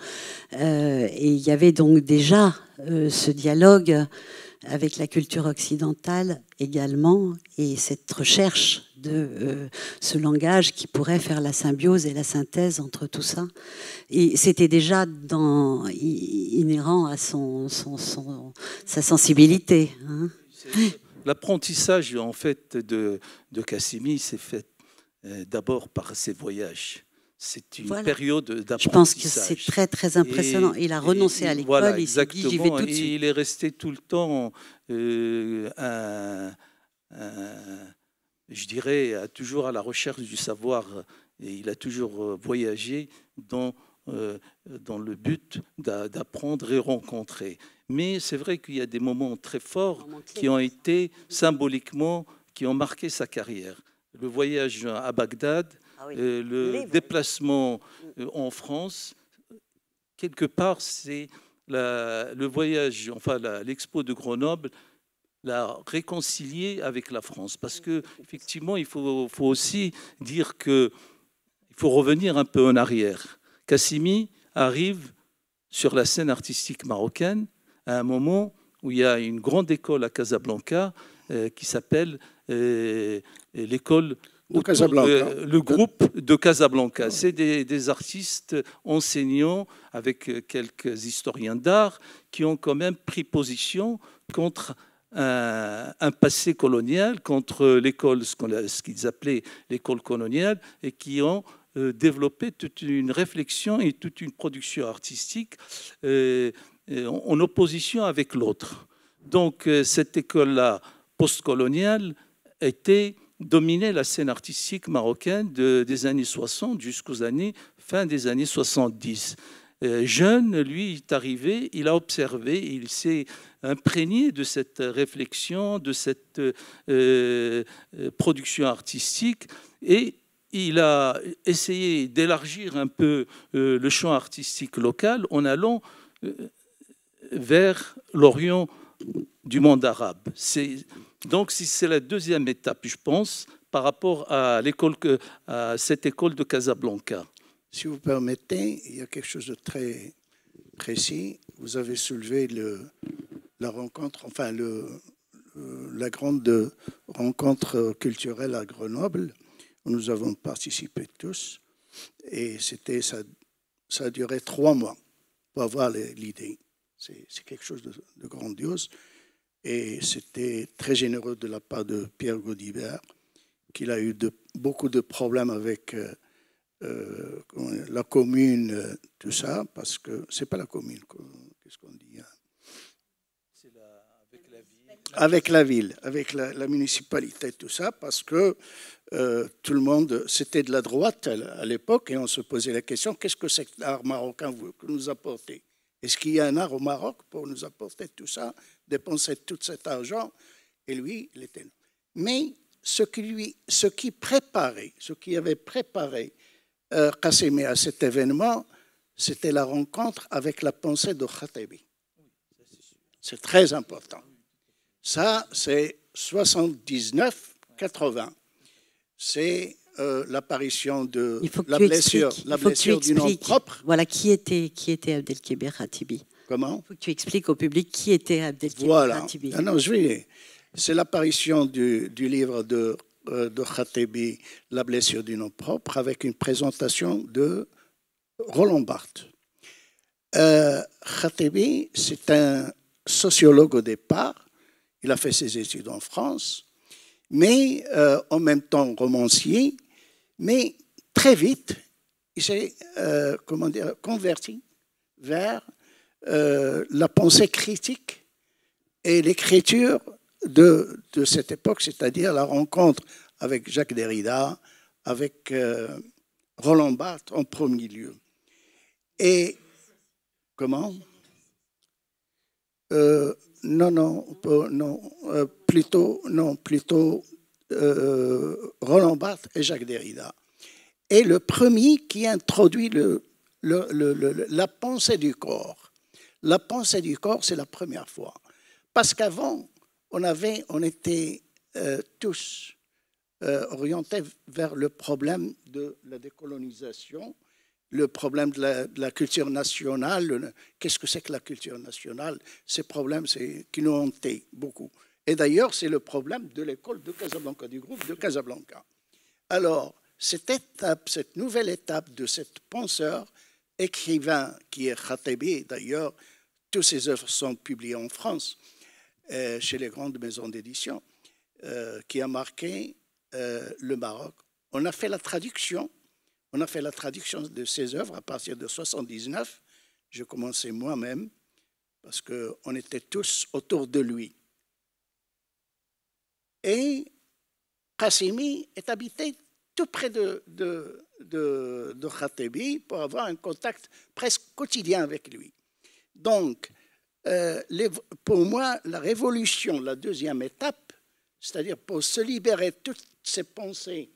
Euh, et il y avait donc déjà ce dialogue avec la culture occidentale également et cette recherche de euh, ce langage qui pourrait faire la symbiose et la synthèse entre tout ça. Et c'était déjà dans, inhérent à son, sa sensibilité. Hein. L'apprentissage en fait de, de s'est fait euh, d'abord par ses voyages c'est une période d'apprentissage. Je pense que c'est très très impressionnant. il a renoncé à l'école, il tout il est resté tout le temps, euh, je dirais, toujours à la recherche du savoir. Et il a toujours euh, voyagé dans, euh, dans le but d'apprendre et rencontrer. Mais c'est vrai qu'il y a des moments très forts qui ont été symboliquement, qui ont marqué sa carrière. Le voyage à Bagdad, ah euh, le déplacement euh, en France, quelque part, c'est le voyage, enfin l'expo de Grenoble la réconcilier avec la France. Parce que effectivement, il faut, aussi dire que il faut revenir un peu en arrière. Cassimi arrive sur la scène artistique marocaine à un moment où il y a une grande école à Casablanca euh, qui s'appelle l'école euh, le groupe de Casablanca. C'est des, artistes enseignants avec euh, quelques historiens d'art qui ont quand même pris position contre un, passé colonial, contre l'école, ce qu'ils appelaient l'école coloniale, et qui ont euh, développé toute une réflexion et toute une production artistique en opposition avec l'autre. Donc cette école-là postcoloniale était dominait la scène artistique marocaine des années 60 jusqu'aux années fin des années 70. Euh, jeune, lui, est arrivé, il a observé, il s'est imprégné de cette réflexion, de cette euh, euh, production artistique, et il a essayé d'élargir un peu le champ artistique local en allant vers l'Orient du monde arabe. Donc, c'est la deuxième étape, je pense, par rapport à, l'école cette école de Casablanca. Si vous permettez, il y a quelque chose de très précis. Vous avez soulevé le, la rencontre, enfin le, la grande rencontre culturelle à Grenoble. Où nous avons participé tous et c'était ça, ça a duré trois mois pour avoir l'idée. C'est quelque chose de, de grandiose. Et c'était très généreux de la part de Pierre Godibert, qu'il a eu de, beaucoup de problèmes avec euh, euh, la commune, euh, tout ça, parce que c'est pas la commune, qu'est-ce qu'on dit hein. avec, la ville. avec la ville, avec la, municipalité, tout ça, parce que tout le monde, c'était de la droite à l'époque, et on se posait la question qu'est-ce que cet art marocain veut nous apporter Est-ce qu'il y a un art au Maroc pour nous apporter tout ça dépenser tout cet argent, et lui, il était là. Mais ce qui, lui, ce qui préparait, ce qui avait préparé euh, à cet événement, c'était la rencontre avec la pensée de Khatebi. C'est très important. Ça, c'est 79-80. C'est euh, l'apparition de la blessure, la blessure, du nom propre. Voilà, qui était, qui était Abdelkébir Khatibi Comment Il faut que tu expliques au public qui était Abdelkader voilà. Khatibi. Ah non, je C'est l'apparition du, livre de, euh, Khatibi, La blessure du nom propre, avec une présentation de Roland Barthes. Euh, Khatibi, c'est un sociologue au départ. Il a fait ses études en France, mais euh, en même temps romancier. Mais très vite, il s'est euh, comment converti vers euh, la pensée critique et l'écriture de, cette époque, c'est-à-dire la rencontre avec Jacques Derrida, avec euh, Roland Barthes en premier lieu. Et comment euh, Non, non, non, plutôt, non, plutôt Roland Barthes et Jacques Derrida. Et le premier qui introduit la pensée du corps la pensée du corps, c'est la première fois. Parce qu'avant, on, avait, on était euh, tous euh, orientés vers le problème de la décolonisation, le problème de la, culture nationale. Qu'est-ce que c'est que la culture nationale Ces problèmes qui nous hantaient beaucoup. Et d'ailleurs, c'est le problème de l'école de Casablanca, du groupe de Casablanca. Alors, cette étape, cette nouvelle étape de cet penseur, écrivain qui est Khatebi d'ailleurs, toutes ces œuvres sont publiées en France, euh, chez les grandes maisons d'édition, euh, qui a marqué euh, le Maroc. On a fait la traduction, on a fait la traduction de ses œuvres à partir de 79. Je commençais moi-même parce qu'on était tous autour de lui. Et Khasimi est habité tout près de, de, de, de Khatebi pour avoir un contact presque quotidien avec lui. Donc, euh, pour moi, la révolution, la deuxième étape, c'est-à-dire pour se libérer de toutes ces pensées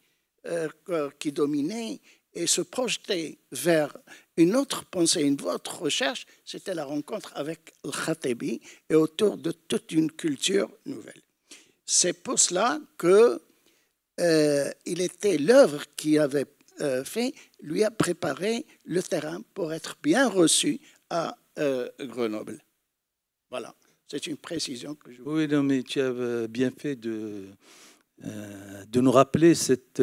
euh, euh, qui dominaient et se projeter vers une autre pensée, une autre recherche, c'était la rencontre avec le Khatebi et autour de toute une culture nouvelle. C'est pour cela que il était l'œuvre qui avait fait, lui a préparé le terrain pour être bien reçu à euh, Grenoble. Voilà, c'est une précision que je Oui, non, mais tu as euh, bien fait de, euh, de nous rappeler cette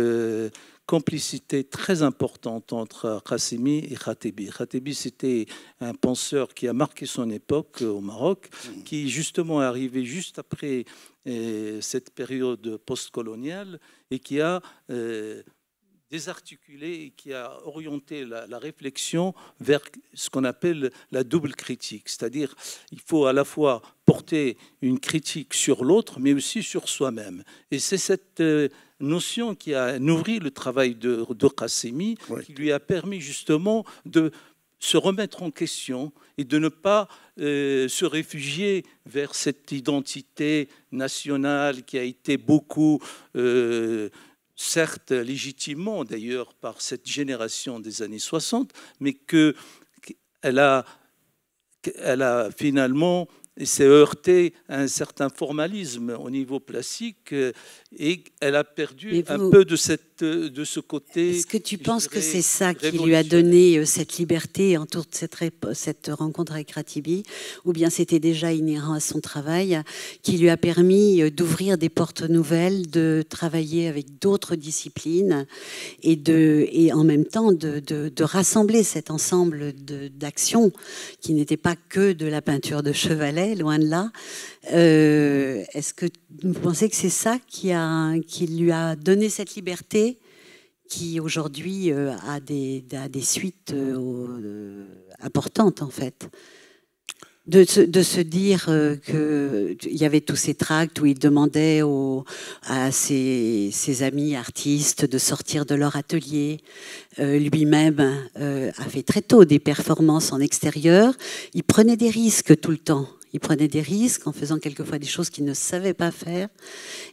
complicité très importante entre Khassimi et Khatibi. Khatibi, c'était un penseur qui a marqué son époque au Maroc, mm. qui justement est arrivé juste après cette période postcoloniale et qui a désarticulé et qui a orienté la, réflexion vers ce qu'on appelle la double critique. C'est-à-dire, il faut à la fois porter une critique sur l'autre, mais aussi sur soi-même. Et c'est cette euh, notion qui a nourri le travail de, de qui lui a permis justement de se remettre en question et de ne pas euh, se réfugier vers cette identité nationale qui a été beaucoup... Euh, certes légitimement d'ailleurs par cette génération des années 60, mais qu'elle a, a finalement s'est heurtée à un certain formalisme au niveau classique euh, et elle a perdu un peu de cette euh, Est-ce que tu penses que c'est ça qui lui a donné euh, cette liberté en de cette, rencontre avec Ratibi Ou bien c'était déjà inhérent à son travail qui lui a permis euh, d'ouvrir des portes nouvelles, de travailler avec d'autres disciplines et, en même temps de, de rassembler cet ensemble d'actions qui n'était pas que de la peinture de chevalet, loin de là, euh, est-ce que vous pensez que c'est ça qui, lui a donné cette liberté qui aujourd'hui euh, a, des, suites euh, importantes en fait de se, dire qu'il y avait tous ces tracts où il demandait à ses, amis artistes de sortir de leur atelier. Lui-même a fait très tôt des performances en extérieur. Il prenait des risques tout le temps il prenait des risques en faisant quelquefois des choses qu'il ne savait pas faire.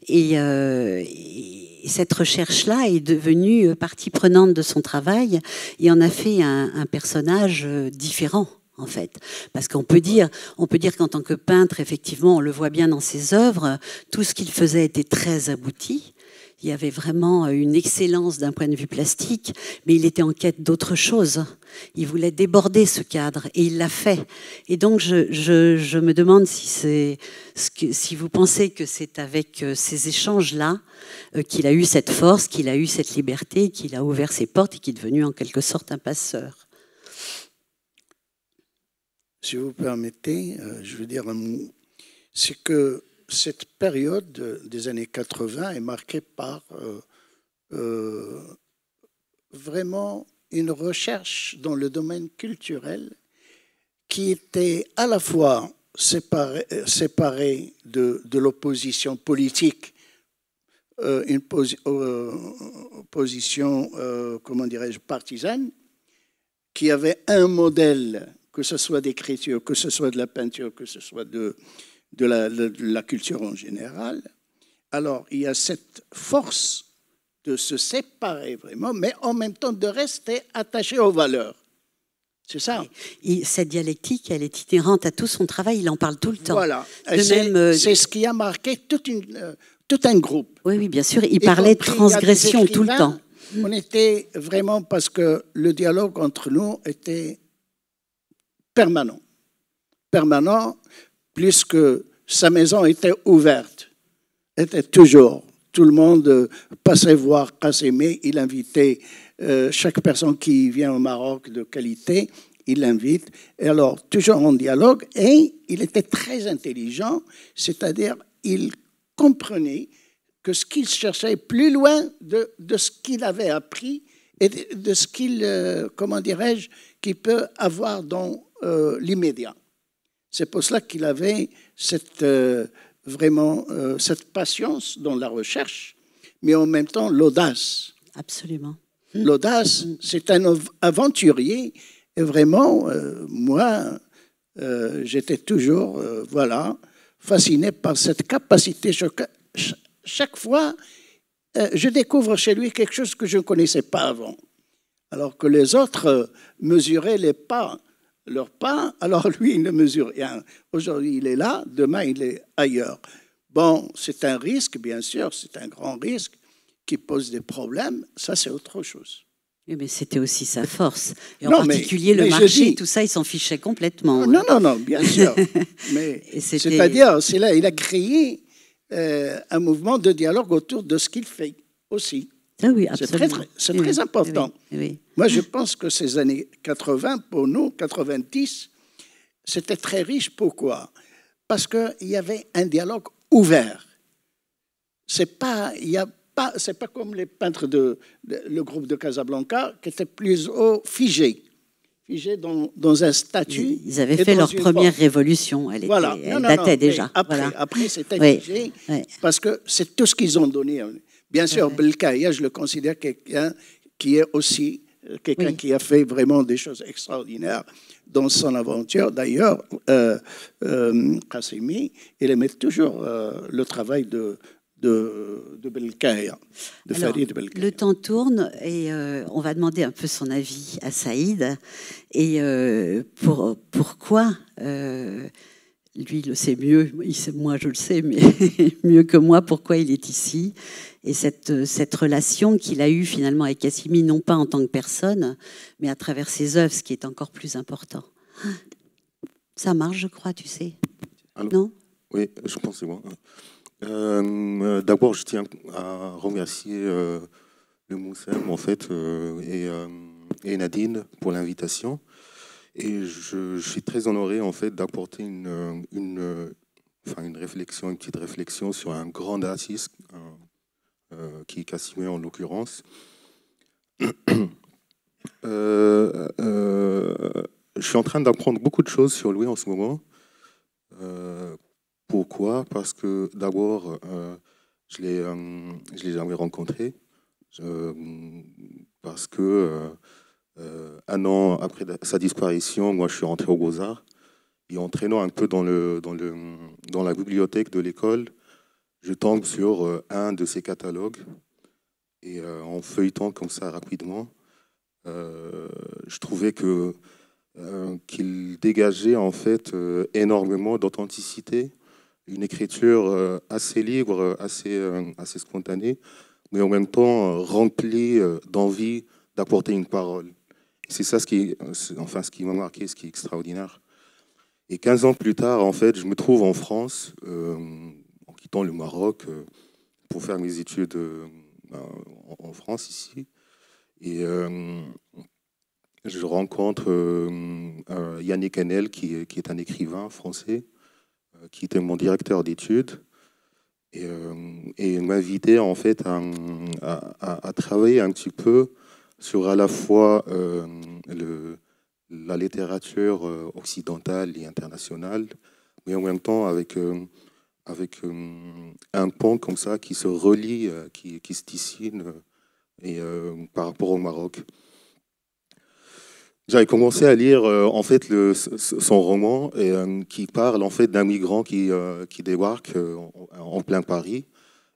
Euh, et, cette recherche-là est devenue partie prenante de son travail et en a fait un, personnage euh, différent en fait. Parce qu'on peut dire, peut dire qu'en tant que peintre, effectivement, on le voit bien dans ses œuvres, tout ce qu'il faisait était très abouti, il y avait vraiment une excellence d'un point de vue plastique, mais il était en quête d'autre chose. Il voulait déborder ce cadre et il l'a fait. Et donc je, me demande si, vous pensez que c'est avec euh, ces échanges-là euh, qu'il a eu cette force, qu'il a eu cette liberté, qu'il a ouvert ses portes et qu'il est devenu en quelque sorte un passeur. Si vous permettez, euh, je veux dire, hum, c'est que cette période des années 80 est marquée par euh, euh, vraiment une recherche dans le domaine culturel qui était à la fois séparée, de, l'opposition politique, euh, une opposition, comment dirais-je, partisane, qui avait un modèle, que ce soit d'écriture, que ce soit de la peinture, que ce soit de, de la, culture en général. Alors, il y a cette force de se séparer vraiment, mais en même temps de rester attaché aux valeurs. C'est ça. Et cette dialectique, elle est itérante. à tout son travail, il en parle tout le temps. Voilà. Euh, c'est ce qui a marqué toute une, euh, tout un groupe. Oui, oui, bien sûr. Il parlait de transgression tout le temps. On était vraiment, parce que le dialogue entre nous était permanent. Permanent, puisque sa maison était ouverte, était toujours. Tout le monde euh, passait voir mais il invitait euh, chaque personne qui vient au Maroc de qualité, il l'invite. Et alors, toujours en dialogue, et il était très intelligent, c'est-à-dire il comprenait que ce qu'il cherchait plus loin de, de ce qu'il avait appris et de, ce qu'il, euh, comment dirais-je, qu'il peut avoir dans l'immédiat. C'est pour cela qu'il avait cette, euh, vraiment euh, cette patience dans la recherche, mais en même temps l'audace. Absolument. L'audace, mm. c'est un aventurier. Et vraiment, euh, moi, j'étais toujours, voilà, fasciné par cette capacité. chaque fois, je découvre chez lui quelque chose que je ne connaissais pas avant. Alors que les autres mesuraient les pas leur pain, alors lui, il ne mesure rien. Aujourd'hui, il est là, demain, il est ailleurs. Bon, c'est un risque, bien sûr, c'est un grand risque qui pose des problèmes, ça c'est autre chose. mais c'était aussi sa force. Et en particulier le marché, tout ça, il s'en fichait complètement. Non, hein. non, non, bien sûr. mais c'est-à-dire, c'est là, il a créé euh, un mouvement de dialogue autour de ce qu'il fait aussi. Ah c'est très, important. Moi, je pense que ces années 80, pour nous, 90, c'était très riche. Pourquoi Parce qu'il y avait un dialogue ouvert. C'est pas, il y a pas, c'est pas comme les peintres de, le groupe de Casablanca qui étaient plus haut figés, figés dans, un statut. Ils avaient fait leur première révolution. Elle, était, elle datait déjà. Après, après c'était figé parce que c'est tout ce qu'ils ont donné. Bien sûr, mhm. Belkaïa, hein, je le considère quelqu'un qui est aussi euh, quelqu'un qui a fait vraiment des choses extraordinaires dans son aventure. D'ailleurs, euh, Kassimi, euh, il aimait toujours euh, le travail de, de, Belkaïa, de hein, Farid Belkaïa. Le temps tourne et on va demander un peu son avis à Saïd. Et pour, pourquoi lui, le sait mieux, moi je le sais, mais mieux que moi, pourquoi il est ici et cette, euh, cette relation qu'il a eue finalement avec Cassimi, non pas en tant que personne, mais à travers ses œuvres, ce qui est encore plus important. Ça marche, je crois, tu sais. non Oui, je pense c'est moi. Euh, euh, d'abord, je tiens à remercier le Moussem, en fait, et, Nadine pour l'invitation. Et je, suis très honoré, en fait, d'apporter une, une, enfin, une réflexion, une petite réflexion sur un grand artiste, euh, qui est Cassimé en l'occurrence. Euh, euh, je suis en train d'apprendre beaucoup de choses sur lui en ce moment. pourquoi Parce que d'abord, je l'ai l'ai jamais rencontré. parce que un an après sa disparition, moi je suis rentré au Beaux-Arts et en traînant un peu dans, le, dans, le, dans la bibliothèque de l'école, je tombe sur euh, un de ces catalogues et euh, en feuilletant comme ça rapidement, euh, je trouvais que qu'il dégageait en fait énormément d'authenticité, une écriture assez libre, assez assez spontanée, mais en même temps remplie d'envie d'apporter une parole. C'est ça ce qui, enfin ce qui m'a marqué, ce qui est extraordinaire. Et 15 ans plus tard, en fait, je me trouve en France dans le Maroc euh, pour faire mes études euh, ben, en France ici. Et euh, je rencontre Yannick Henel, qui, est un écrivain français, qui était mon directeur d'études. Et, et m'invitait en fait à, travailler un petit peu sur à la fois le, la littérature occidentale et internationale, mais en même temps avec avec euh, un pont comme ça qui se relie, euh, qui, se dessine euh, et, par rapport au Maroc. J'avais commencé à lire en fait le, son roman et, qui parle en fait d'un migrant qui, qui débarque en plein Paris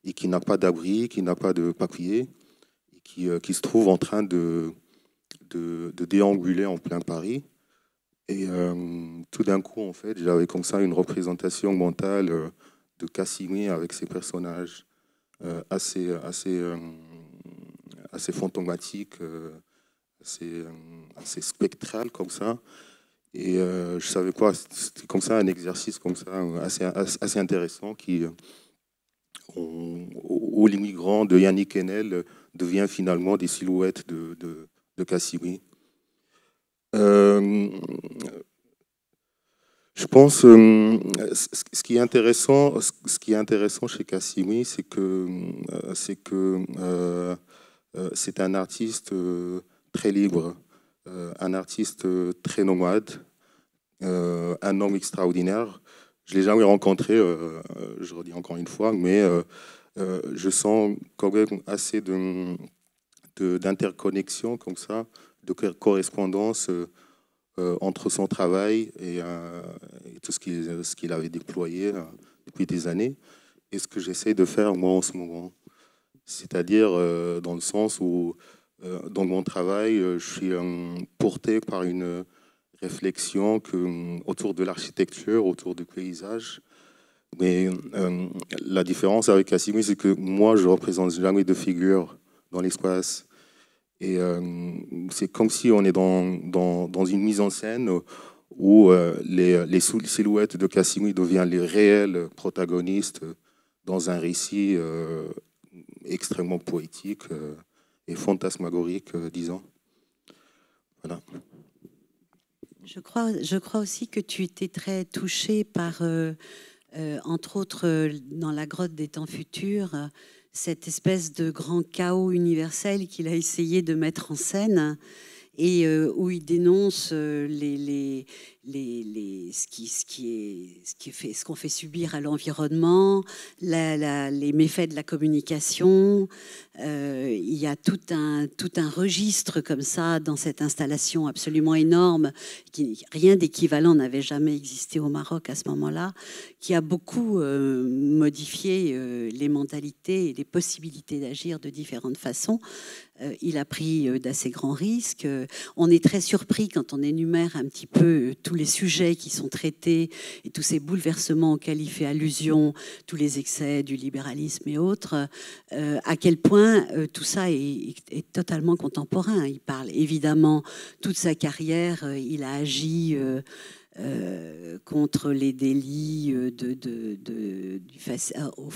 et qui n'a pas d'abri, qui n'a pas de papier, qui, qui, se trouve en train de, de, déambuler en plein Paris. Et tout d'un coup, en fait, j'avais comme ça une représentation mentale de Cassini avec ses personnages euh, assez, assez, euh, assez fantomatiques, euh, assez, assez comme ça. Et je savais quoi, c'est comme ça un exercice comme ça, assez, assez intéressant qui, aux où l'immigrant de Yannick Enel devient finalement des silhouettes de, de, de Cassini. Je pense que euh, ce qui est intéressant, ce qui est intéressant chez Cassimi, c'est que euh, c'est que euh, c'est un artiste très libre, un artiste très nomade, un homme extraordinaire. Je l'ai jamais rencontré, je redis encore une fois, mais je sens quand même assez de d'interconnexion comme ça, de correspondance euh, entre son travail et, euh, tout ce qu'il avait déployé euh, depuis des années et ce que j'essaie de faire moi en ce moment. C'est-à-dire dans le sens où dans mon travail, je suis porté par une réflexion que, autour de l'architecture, autour du paysage. Mais la différence avec Cassimi, c'est que moi, je ne représente jamais de figure dans l'espace. Et euh, c'est comme si on est dans, dans, dans, une mise en scène où euh, les, les silhouettes de Cassini deviennent les réels protagonistes dans un récit euh, extrêmement poétique et fantasmagorique, disons. Voilà. Je crois, je crois aussi que tu étais très touché par, entre autres, dans la grotte des temps futurs, cette espèce de grand chaos universel qu'il a essayé de mettre en scène et euh, où il dénonce euh, les, les, ce ce qui ce qui fait, qu'on fait subir à l'environnement, les méfaits de la communication. Euh, il y a tout un, tout un registre comme ça dans cette installation absolument énorme, qui rien d'équivalent n'avait jamais existé au Maroc à ce moment-là, qui a beaucoup modifié les mentalités et les possibilités d'agir de différentes façons. Euh, il a pris euh, d'assez grands risques. Euh, on est très surpris quand on énumère un petit peu tous les sujets qui sont traités et tous ces bouleversements auxquels il fait allusion, tous les excès du libéralisme et autres, à quel point tout ça est, totalement contemporain. Il parle évidemment toute sa carrière, il a agi. contre les délits de, du,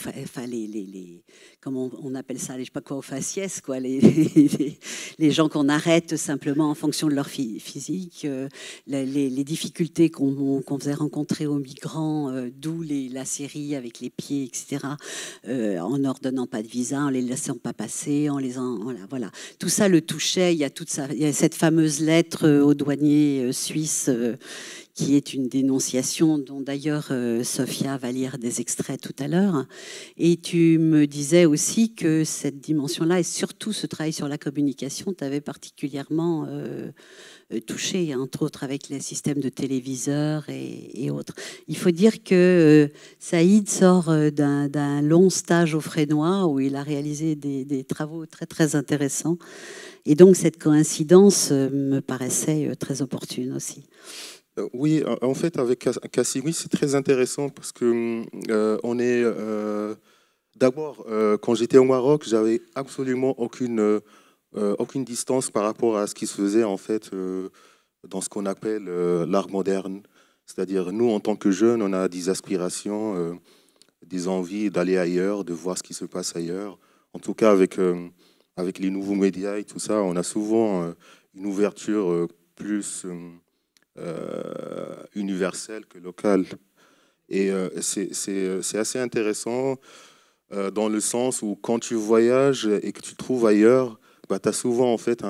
enfin, les, les, comment on, appelle ça, les, je sais pas quoi, aux faciès, quoi, les, les, gens qu'on arrête simplement en fonction de leur physique, euh, les, difficultés qu'on faisait rencontrer aux migrants, euh, d'où la série avec les pieds, etc., euh, en leur pas de visa, en les laissant pas passer, en les voilà, Tout ça le touchait. Il y a toute sa, il y a cette fameuse lettre aux douaniers suisses qui est une dénonciation dont d'ailleurs Sofia va lire des extraits tout à l'heure. Et tu me disais aussi que cette dimension-là et surtout ce travail sur la communication t'avait particulièrement euh, euh, touché, entre autres avec les systèmes de téléviseurs et, autres. Il faut dire que euh, Saïd sort d'un long stage au Frénois où il a réalisé des, travaux très très intéressants. Et donc cette coïncidence me paraissait très opportune aussi. Oui, en fait, avec oui c'est très intéressant parce que on est D'abord, euh, quand j'étais au Maroc, j'avais absolument aucune, euh, aucune distance par rapport à ce qui se faisait en fait euh, dans ce qu'on appelle l'art moderne. C'est-à-dire, nous, en tant que jeunes, on a des aspirations, des envies d'aller ailleurs, de voir ce qui se passe ailleurs. En tout cas, avec, avec les nouveaux médias et tout ça, on a souvent une ouverture plus universelle que locale. Et c'est assez intéressant euh, dans le sens où quand tu voyages et que tu trouves ailleurs, bah, tu as souvent en fait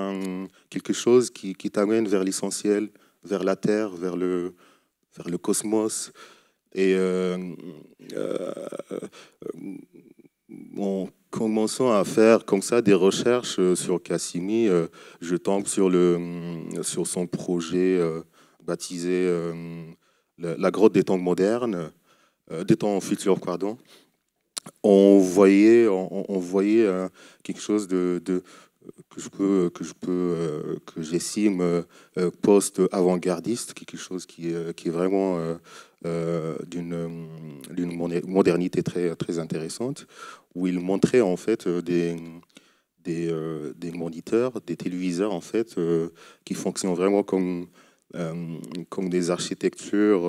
quelque chose qui, t'amène vers l'essentiel, vers la Terre, vers le, cosmos. Et euh, euh, en commençant à faire comme ça des recherches sur Cassini, je tombe sur, le, sur son projet baptisé la, la, grotte des temps modernes, des temps futurs, pardon on voyait, on, voyait hein, quelque chose de, que je peux, que euh, j'estime euh, euh, post-avant-gardiste, quelque chose qui, est vraiment d'une modernité très, très intéressante, où il montrait en fait des, des, des moniteurs, des téléviseurs en fait, qui fonctionnent vraiment comme comme des architectures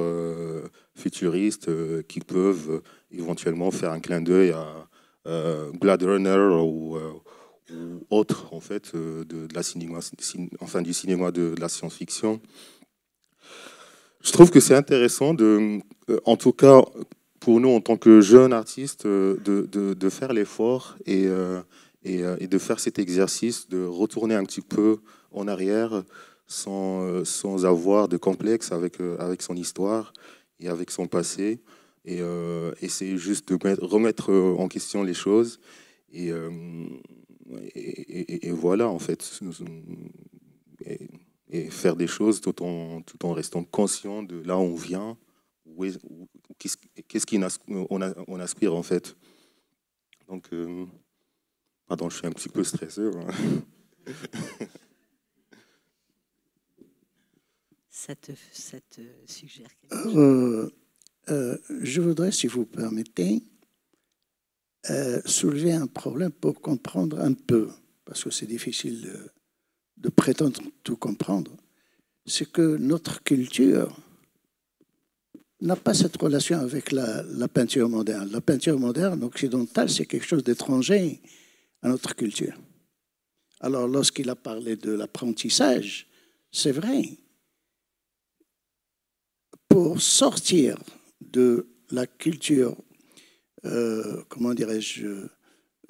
futuristes qui peuvent éventuellement faire un clin d'œil à euh, Blade Runner ou, euh, autre en fait euh, de, la cinéma, enfin du cinéma de, la science-fiction. Je trouve que c'est intéressant de, euh, en tout cas pour nous en tant que jeunes artistes, de, de faire l'effort et, et, de faire cet exercice de retourner un petit peu en arrière sans, sans avoir de complexe avec, avec son histoire et avec son passé et euh, essayer juste de remettre euh, en question les choses. Et, euh, et, voilà, en fait, et, faire des choses tout en, tout en restant conscient de là où on vient, où qu'est-ce qu'on aspire en fait. Donc, pardon, je suis un petit peu stressé. Hein. ça, te, ça te suggère quelque chose euh, je voudrais, si vous permettez, euh, soulever un problème pour comprendre un peu, parce que c'est difficile de, prétendre tout comprendre, c'est que notre culture n'a pas cette relation avec la, la, peinture moderne. La peinture moderne occidentale, c'est quelque chose d'étranger à notre culture. Alors lorsqu'il a parlé de l'apprentissage, c'est vrai. Pour sortir de la culture, euh, comment dirais-je,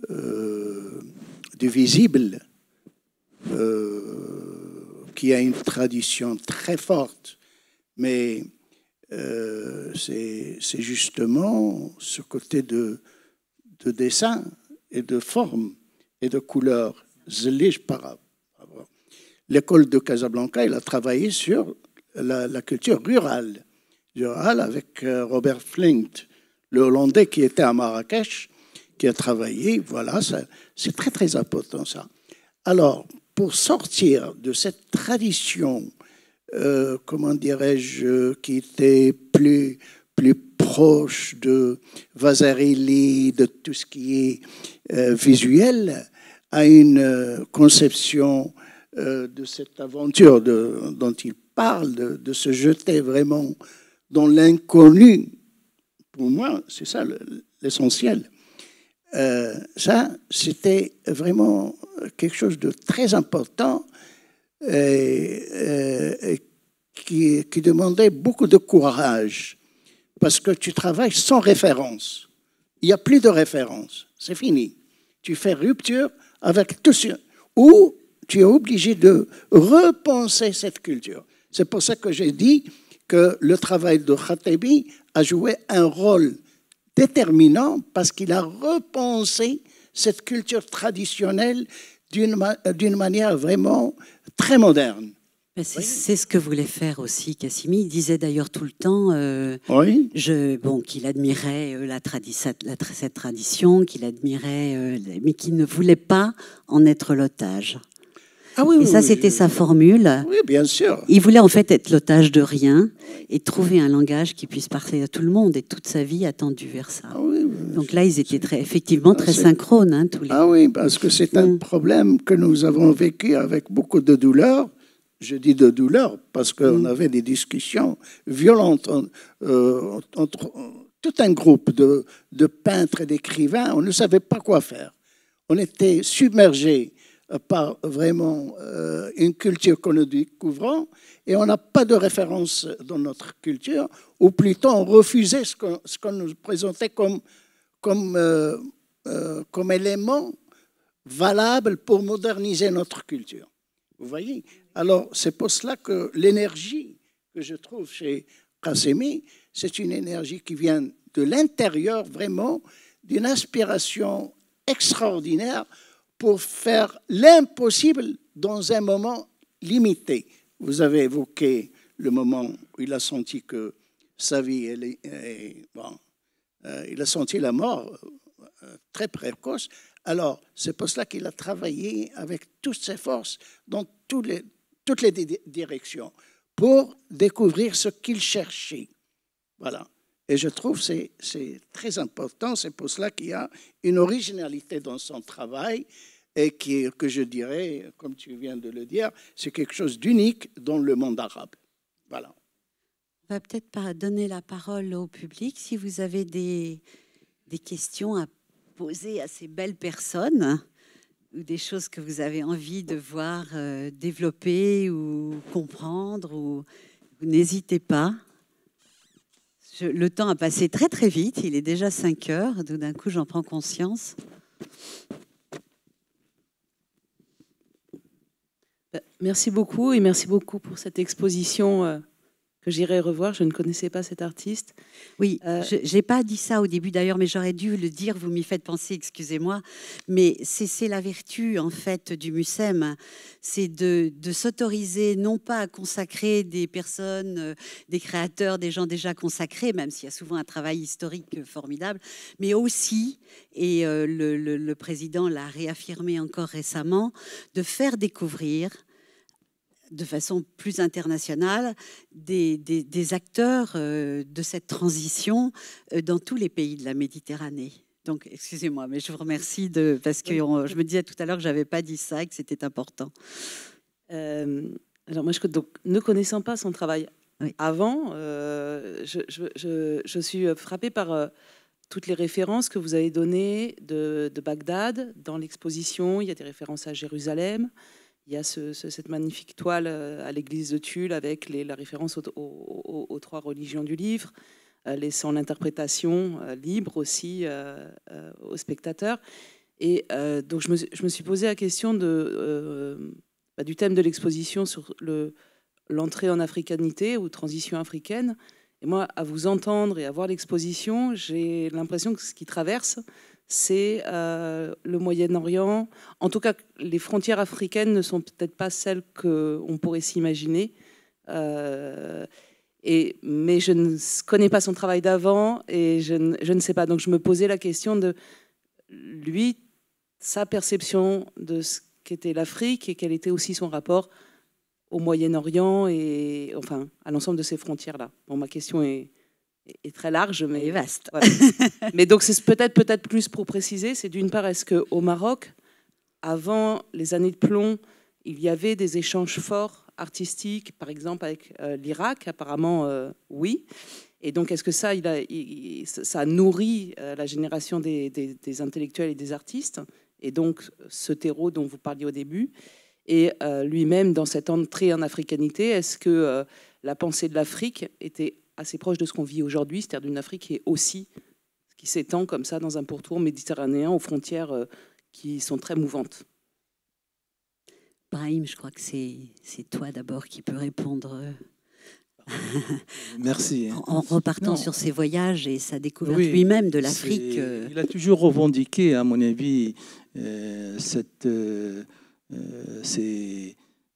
euh, du visible, euh, qui a une tradition très forte, mais c'est justement ce côté de, de dessin et de forme et de couleur. L'école de Casablanca, elle a travaillé sur la culture rurale avec euh, Robert Flint, le Hollandais qui était à Marrakech, qui a travaillé. Voilà, c'est très très important ça. Alors, pour sortir de cette tradition, euh, comment dirais-je, qui était plus, plus proche de Vasarely, de tout ce qui est euh, visuel, à une conception de cette aventure dont il parle, de se jeter vraiment dans l'inconnu, pour moi, c'est ça l'essentiel. Euh, ça, c'était vraiment quelque chose de très important euh, et, qui, qui, demandait beaucoup de courage parce que tu travailles sans référence. Il n'y a plus de référence. C'est fini. Tu fais rupture avec tout ce... Ou tu es obligé de repenser cette culture. C'est pour ça que j'ai dit, que le travail de Khatebi a joué un rôle déterminant parce qu'il a repensé cette culture traditionnelle d'une manière vraiment très moderne. C'est ce que voulait faire aussi Cassimi. Il disait d'ailleurs tout le temps euh, bon, qu'il admirait euh, la, cette tradition, qu'il admirait, euh, mais qu'il ne voulait pas en être l'otage. Ah oui, et ça, c'était sa formule. Oui, bien sûr. Il voulait en fait être l'otage de rien et trouver un langage qui puisse parler à tout le monde. Et toute sa vie attendu vers ça. Ah Donc là, ils étaient très, effectivement très synchrone. synchrones, hein, tous les. Ah oui, parce que c'est un mm. problème que nous avons vécu avec beaucoup de douleur. Je dis de douleur parce qu'on mm. avait des discussions violentes euh, entre tout un groupe de, de peintres et d'écrivains. On ne savait pas quoi faire. On était submergés euh, par vraiment euh, une culture qu'on nous découvre, et on n'a pas de référence dans notre culture, ou plutôt on refusait ce qu'on nous présentait comme, euh, comme, élément valable pour moderniser notre culture. Vous voyez Alors c'est pour cela que l'énergie que je trouve chez Kassemi, c'est une énergie qui vient de l'intérieur vraiment, d'une inspiration extraordinaire pour faire l'impossible dans un moment limité. Vous avez évoqué le moment où il a senti que sa vie, elle est, bon, euh, il a senti la mort euh, très précoce. Alors, c'est pour cela qu'il a travaillé avec toutes ses forces dans tous les, toutes les directions pour découvrir ce qu'il cherchait. Voilà. Et je trouve que c'est très important. C'est pour cela qu'il y a une originalité dans son travail et qui, que je dirais, comme tu viens de le dire, c'est quelque chose d'unique dans le monde arabe. Voilà. On va peut-être donner la parole au public si vous avez des, questions à poser à ces belles personnes ou des choses que vous avez envie de voir euh, développer ou comprendre. Ou... N'hésitez pas le temps a passé très très vite, il est déjà 5 heures, d'un coup j'en prends conscience. Bah, merci beaucoup et merci beaucoup pour cette exposition euh, que j'irai revoir. Je ne connaissais pas cet artiste. Oui, euh, j'ai je n'ai pas dit ça au début d'ailleurs, mais j'aurais dû le dire. Vous m'y faites penser, excusez-moi. Mais c'est la vertu en fait du MUSEM, c'est de, s'autoriser non pas à consacrer des personnes, euh, des créateurs, des gens déjà consacrés, même s'il y a souvent un travail historique formidable, mais aussi, et euh, le, le président l'a réaffirmé encore récemment, de faire découvrir de façon plus internationale des, acteurs euh, de cette transition euh, dans tous les pays de la Méditerranée. Donc, excusez-moi, mais je vous remercie de, parce que je me disais tout à l'heure que je n'avais pas dit ça et que c'était important. Euh, alors, moi, je, donc, ne connaissant pas son travail avant, je, suis frappée par toutes les références que vous avez données de, de Bagdad. Dans l'exposition, il y a des références à Jérusalem, il y a cette magnifique toile euh, à l'église de Tulle avec la référence aux, trois religions du livre, euh, laissant l'interprétation euh, libre aussi aux spectateurs. Et donc je me, suis posé la question de, bah, du thème de l'exposition sur l'entrée en africanité ou transition africaine. Et moi, à vous entendre et à voir l'exposition, j'ai l'impression que ce qui traverse, c'est euh, le Moyen-Orient. En tout cas, les frontières africaines ne sont peut-être pas celles qu'on pourrait s'imaginer. Euh, mais je ne connais pas son travail d'avant et je ne, je ne, sais pas. Donc je me posais la question de lui, sa perception de ce qu'était l'Afrique et quel était aussi son rapport au Moyen-Orient et enfin à l'ensemble de ces frontières-là. Bon, ma question est, est très large mais vaste. mais donc c'est peut-être peut-être plus pour préciser, c'est d'une part est-ce que au Maroc, avant les années de plomb, il y avait des échanges forts artistiques, par exemple avec euh, l'Irak, apparemment euh, oui. Et donc est-ce que ça, il a, ça nourrit euh, la génération des, des, intellectuels et des artistes Et donc ce terreau dont vous parliez au début. Et lui-même, dans cette entrée en africanité, est-ce que la pensée de l'Afrique était assez proche de ce qu'on vit aujourd'hui, c'est-à-dire d'une Afrique qui est aussi, qui s'étend comme ça dans un pourtour méditerranéen aux frontières euh, qui sont très mouvantes. Brahim, je crois que c'est toi d'abord qui peux répondre. Euh, Merci. Hein. en, repartant sur ses voyages et sa découverte lui-même de l'Afrique. Euh. Il a toujours revendiqué, à mon avis, cette,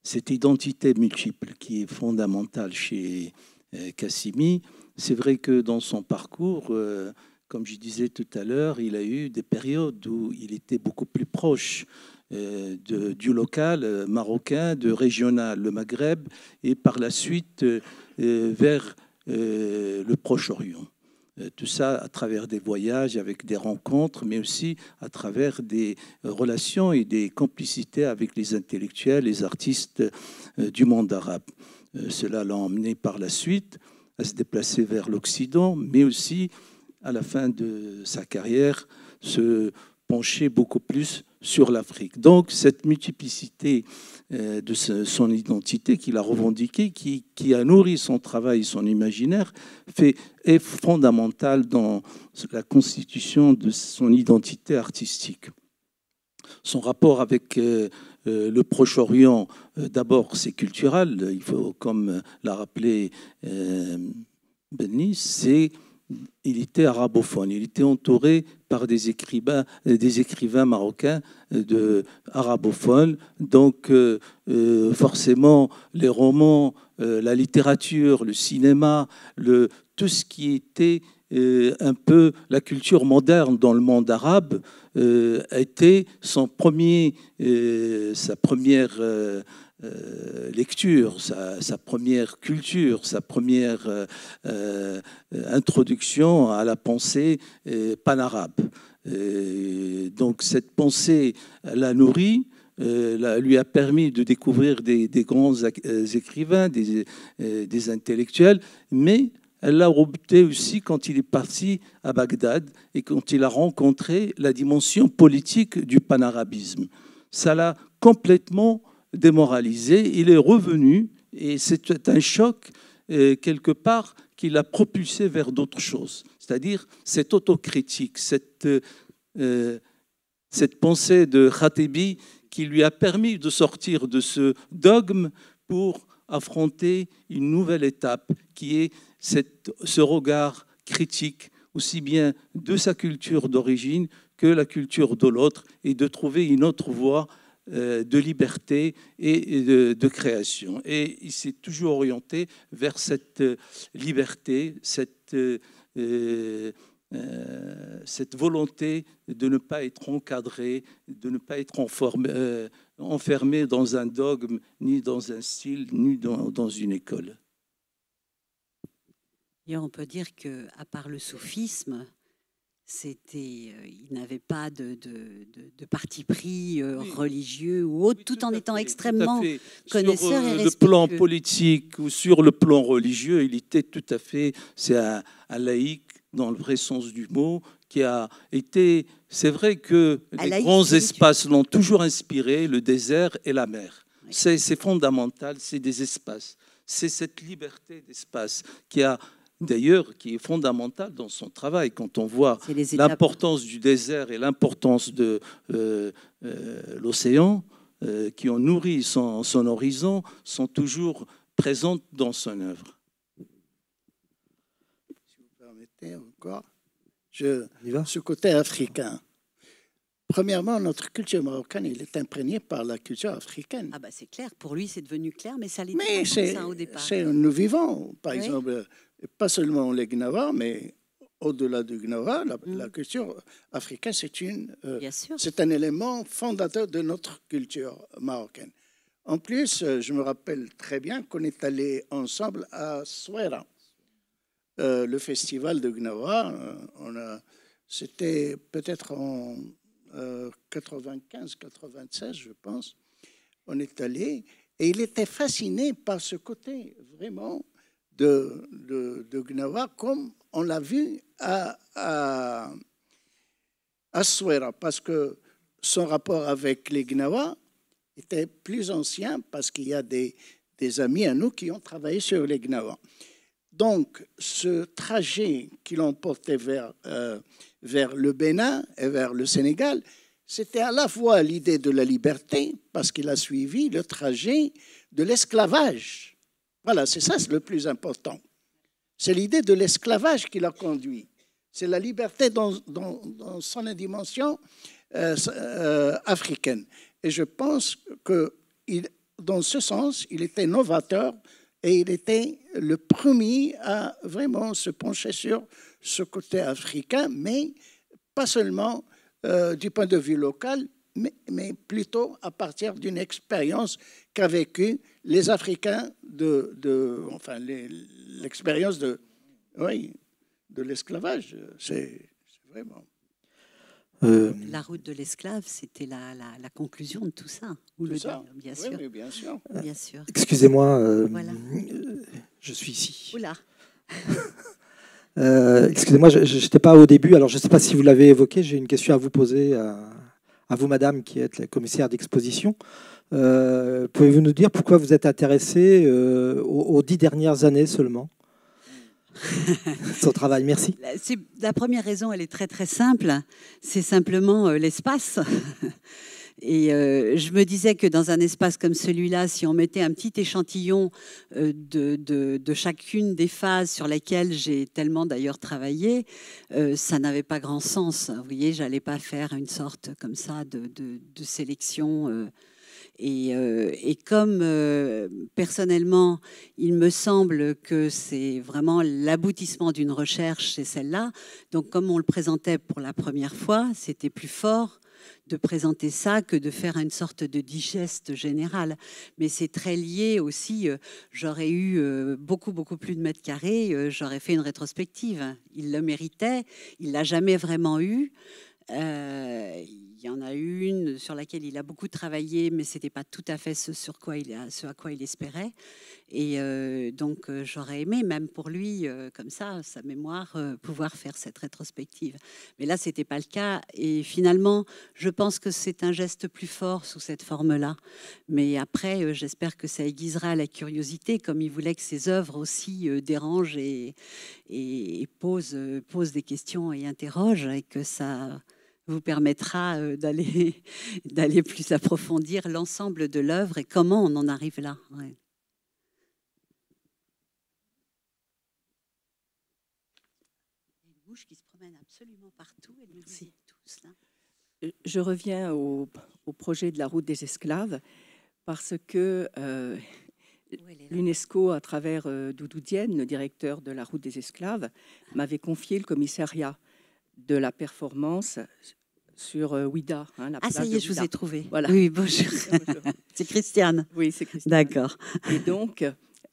cette identité multiple qui est fondamentale chez, euh, Cassimi. C'est vrai que dans son parcours, euh, comme je disais tout à l'heure, il a eu des périodes où il était beaucoup plus proche euh, du local marocain, de régional, le Maghreb, et par la suite vers le Proche-Orient. Tout ça à travers des voyages, avec des rencontres, mais aussi à travers des relations et des complicités avec les intellectuels, les artistes du monde arabe. Euh, cela l'a emmené par la suite à se déplacer vers l'Occident, mais aussi à la fin de sa carrière se pencher beaucoup plus sur l'Afrique. Donc cette multiplicité euh, de son identité qu'il a revendiquée, qui, a nourri son travail, son imaginaire, fait, est fondamentale dans la constitution de son identité artistique. Son rapport avec euh, euh, le Proche-Orient, euh, d'abord, c'est culturel. Il faut, comme l'a rappelé euh, Benny, c'est il était arabophone, il était entouré par des écrivains, euh, des écrivains marocains de, arabophones. Donc, forcément, les romans, la littérature, le cinéma, le, tout ce qui était euh, un peu la culture moderne dans le monde arabe euh, a été son premier, euh, sa première lecture, sa, première culture, sa première introduction à la pensée pan-arabe. donc cette pensée l'a nourri, lui a permis de découvrir des, grands écrivains, des, des intellectuels, mais elle l'a opté aussi quand il est parti à Bagdad et quand il a rencontré la dimension politique du panarabisme. Ça l'a complètement démoralisé. Il est revenu et c'était un choc euh, quelque part qui l'a propulsé vers d'autres choses. C'est-à-dire cette autocritique, cette, euh, euh, cette pensée de Khatebi qui lui a permis de sortir de ce dogme pour affronter une nouvelle étape qui est cette, ce regard critique aussi bien de sa culture d'origine que la culture de l'autre et de trouver une autre voie euh, de liberté et de, création. Et il s'est toujours orienté vers cette euh, liberté, cette, euh, cette volonté de ne pas être encadré, de ne pas être en forme, enfermé dans un dogme, ni dans un style, ni dans, une école. Et on peut dire que, à part le sophisme, c'était, euh, il n'avait pas de, parti pris euh, religieux ou autre, tout, en étant extrêmement connaisseur sur, et euh, le plan politique ou sur le plan religieux, il était tout à fait, c'est un, un laïc dans le vrai sens du mot, qui a été... C'est vrai que les grands espaces l'ont toujours inspiré, le désert et la mer. C'est fondamental, c'est des espaces. C'est cette liberté d'espace qui a d'ailleurs qui est fondamentale dans son travail quand on voit l'importance du désert et l'importance de euh, euh, l'océan euh, qui ont nourri son, son horizon sont toujours présentes dans son œuvre. Si vous permettez encore ce côté africain. Premièrement, notre culture marocaine, il est imprégné par la culture africaine. Ah bah c'est clair, pour lui c'est devenu clair, mais ça l'était pas hein, au départ. nous vivons, par exemple, pas seulement les Gnawa, mais au-delà du Gnawa, mm. la, culture africaine c'est une, euh, c'est un élément fondateur de notre culture marocaine. En plus, euh, je me rappelle très bien qu'on est allé ensemble à Souera. Euh, le festival de Gnawa. Euh, c'était peut-être en 95-96, euh, je pense. On est allé et il était fasciné par ce côté vraiment de, de, Gnawa, comme on l'a vu à, à, Suera, parce que son rapport avec les Gnawa était plus ancien, parce qu'il y a des, des amis à nous qui ont travaillé sur les Gnawa. Donc, ce trajet qui l'emportait vers, euh, vers le Bénin et vers le Sénégal, c'était à la fois l'idée de la liberté, parce qu'il a suivi le trajet de l'esclavage. Voilà, c'est ça le plus important. C'est l'idée de l'esclavage qui l'a conduit. C'est la liberté dans, son dimension euh, euh, africaine. Et je pense que il, dans ce sens, il était novateur et il était le premier à vraiment se pencher sur ce côté africain, mais pas seulement euh, du point de vue local, mais, plutôt à partir d'une expérience qu'a vécue les Africains de, enfin, l'expérience de, de l'esclavage. C'est vraiment. Euh, la route de l'esclave, c'était la, conclusion de tout ça. Ou le Excusez-moi, je suis ici. Euh, excusez-moi, je n'étais pas au début, alors je ne sais pas si vous l'avez évoqué, j'ai une question à vous poser, à, vous, madame, qui êtes la commissaire d'exposition. Euh, pouvez-vous nous dire pourquoi vous êtes intéressée aux dix dernières années seulement son travail. Merci. La, la, première raison, elle est très très simple. C'est simplement euh, l'espace. Et euh, je me disais que dans un espace comme celui-là, si on mettait un petit échantillon euh, de, de, chacune des phases sur lesquelles j'ai tellement d'ailleurs travaillé, ça n'avait pas grand sens. Vous voyez, j'allais pas faire une sorte comme ça de, de sélection euh, et, comme euh, personnellement, il me semble que c'est vraiment l'aboutissement d'une recherche, c'est celle-là. Donc comme on le présentait pour la première fois, c'était plus fort de présenter ça que de faire une sorte de digeste général. Mais c'est très lié aussi. Euh, j'aurais eu beaucoup, beaucoup plus de mètres carrés, j'aurais fait une rétrospective. Il le méritait, il l'a jamais vraiment eu. Il y en a une sur laquelle il a beaucoup travaillé, mais ce n'était pas tout à fait ce, sur quoi il a, ce à quoi il espérait. Et euh, donc euh, j'aurais aimé, même pour lui, euh, comme ça, sa mémoire, pouvoir faire cette rétrospective. Mais là, ce n'était pas le cas. Et finalement, je pense que c'est un geste plus fort sous cette forme-là. Mais après, j'espère que ça aiguisera la curiosité, comme il voulait que ses œuvres aussi dérangent et, et, posent, posent des questions et interrogent, et que ça vous permettra euh, d'aller, d'aller plus approfondir l'ensemble de l'œuvre et comment on en arrive là. qui se promène absolument partout. Euh, je reviens au, projet de la route des esclaves parce que euh, l'UNESCO, à travers Doudoudienne, le directeur de la route des esclaves, ah. m'avait confié le commissariat de la performance sur euh, Ouida. Hein, ah, ça y est, je vous ai trouvé. Voilà. Oui, bonjour. c'est Christiane. Oui, c'est Christiane. D'accord. Et donc,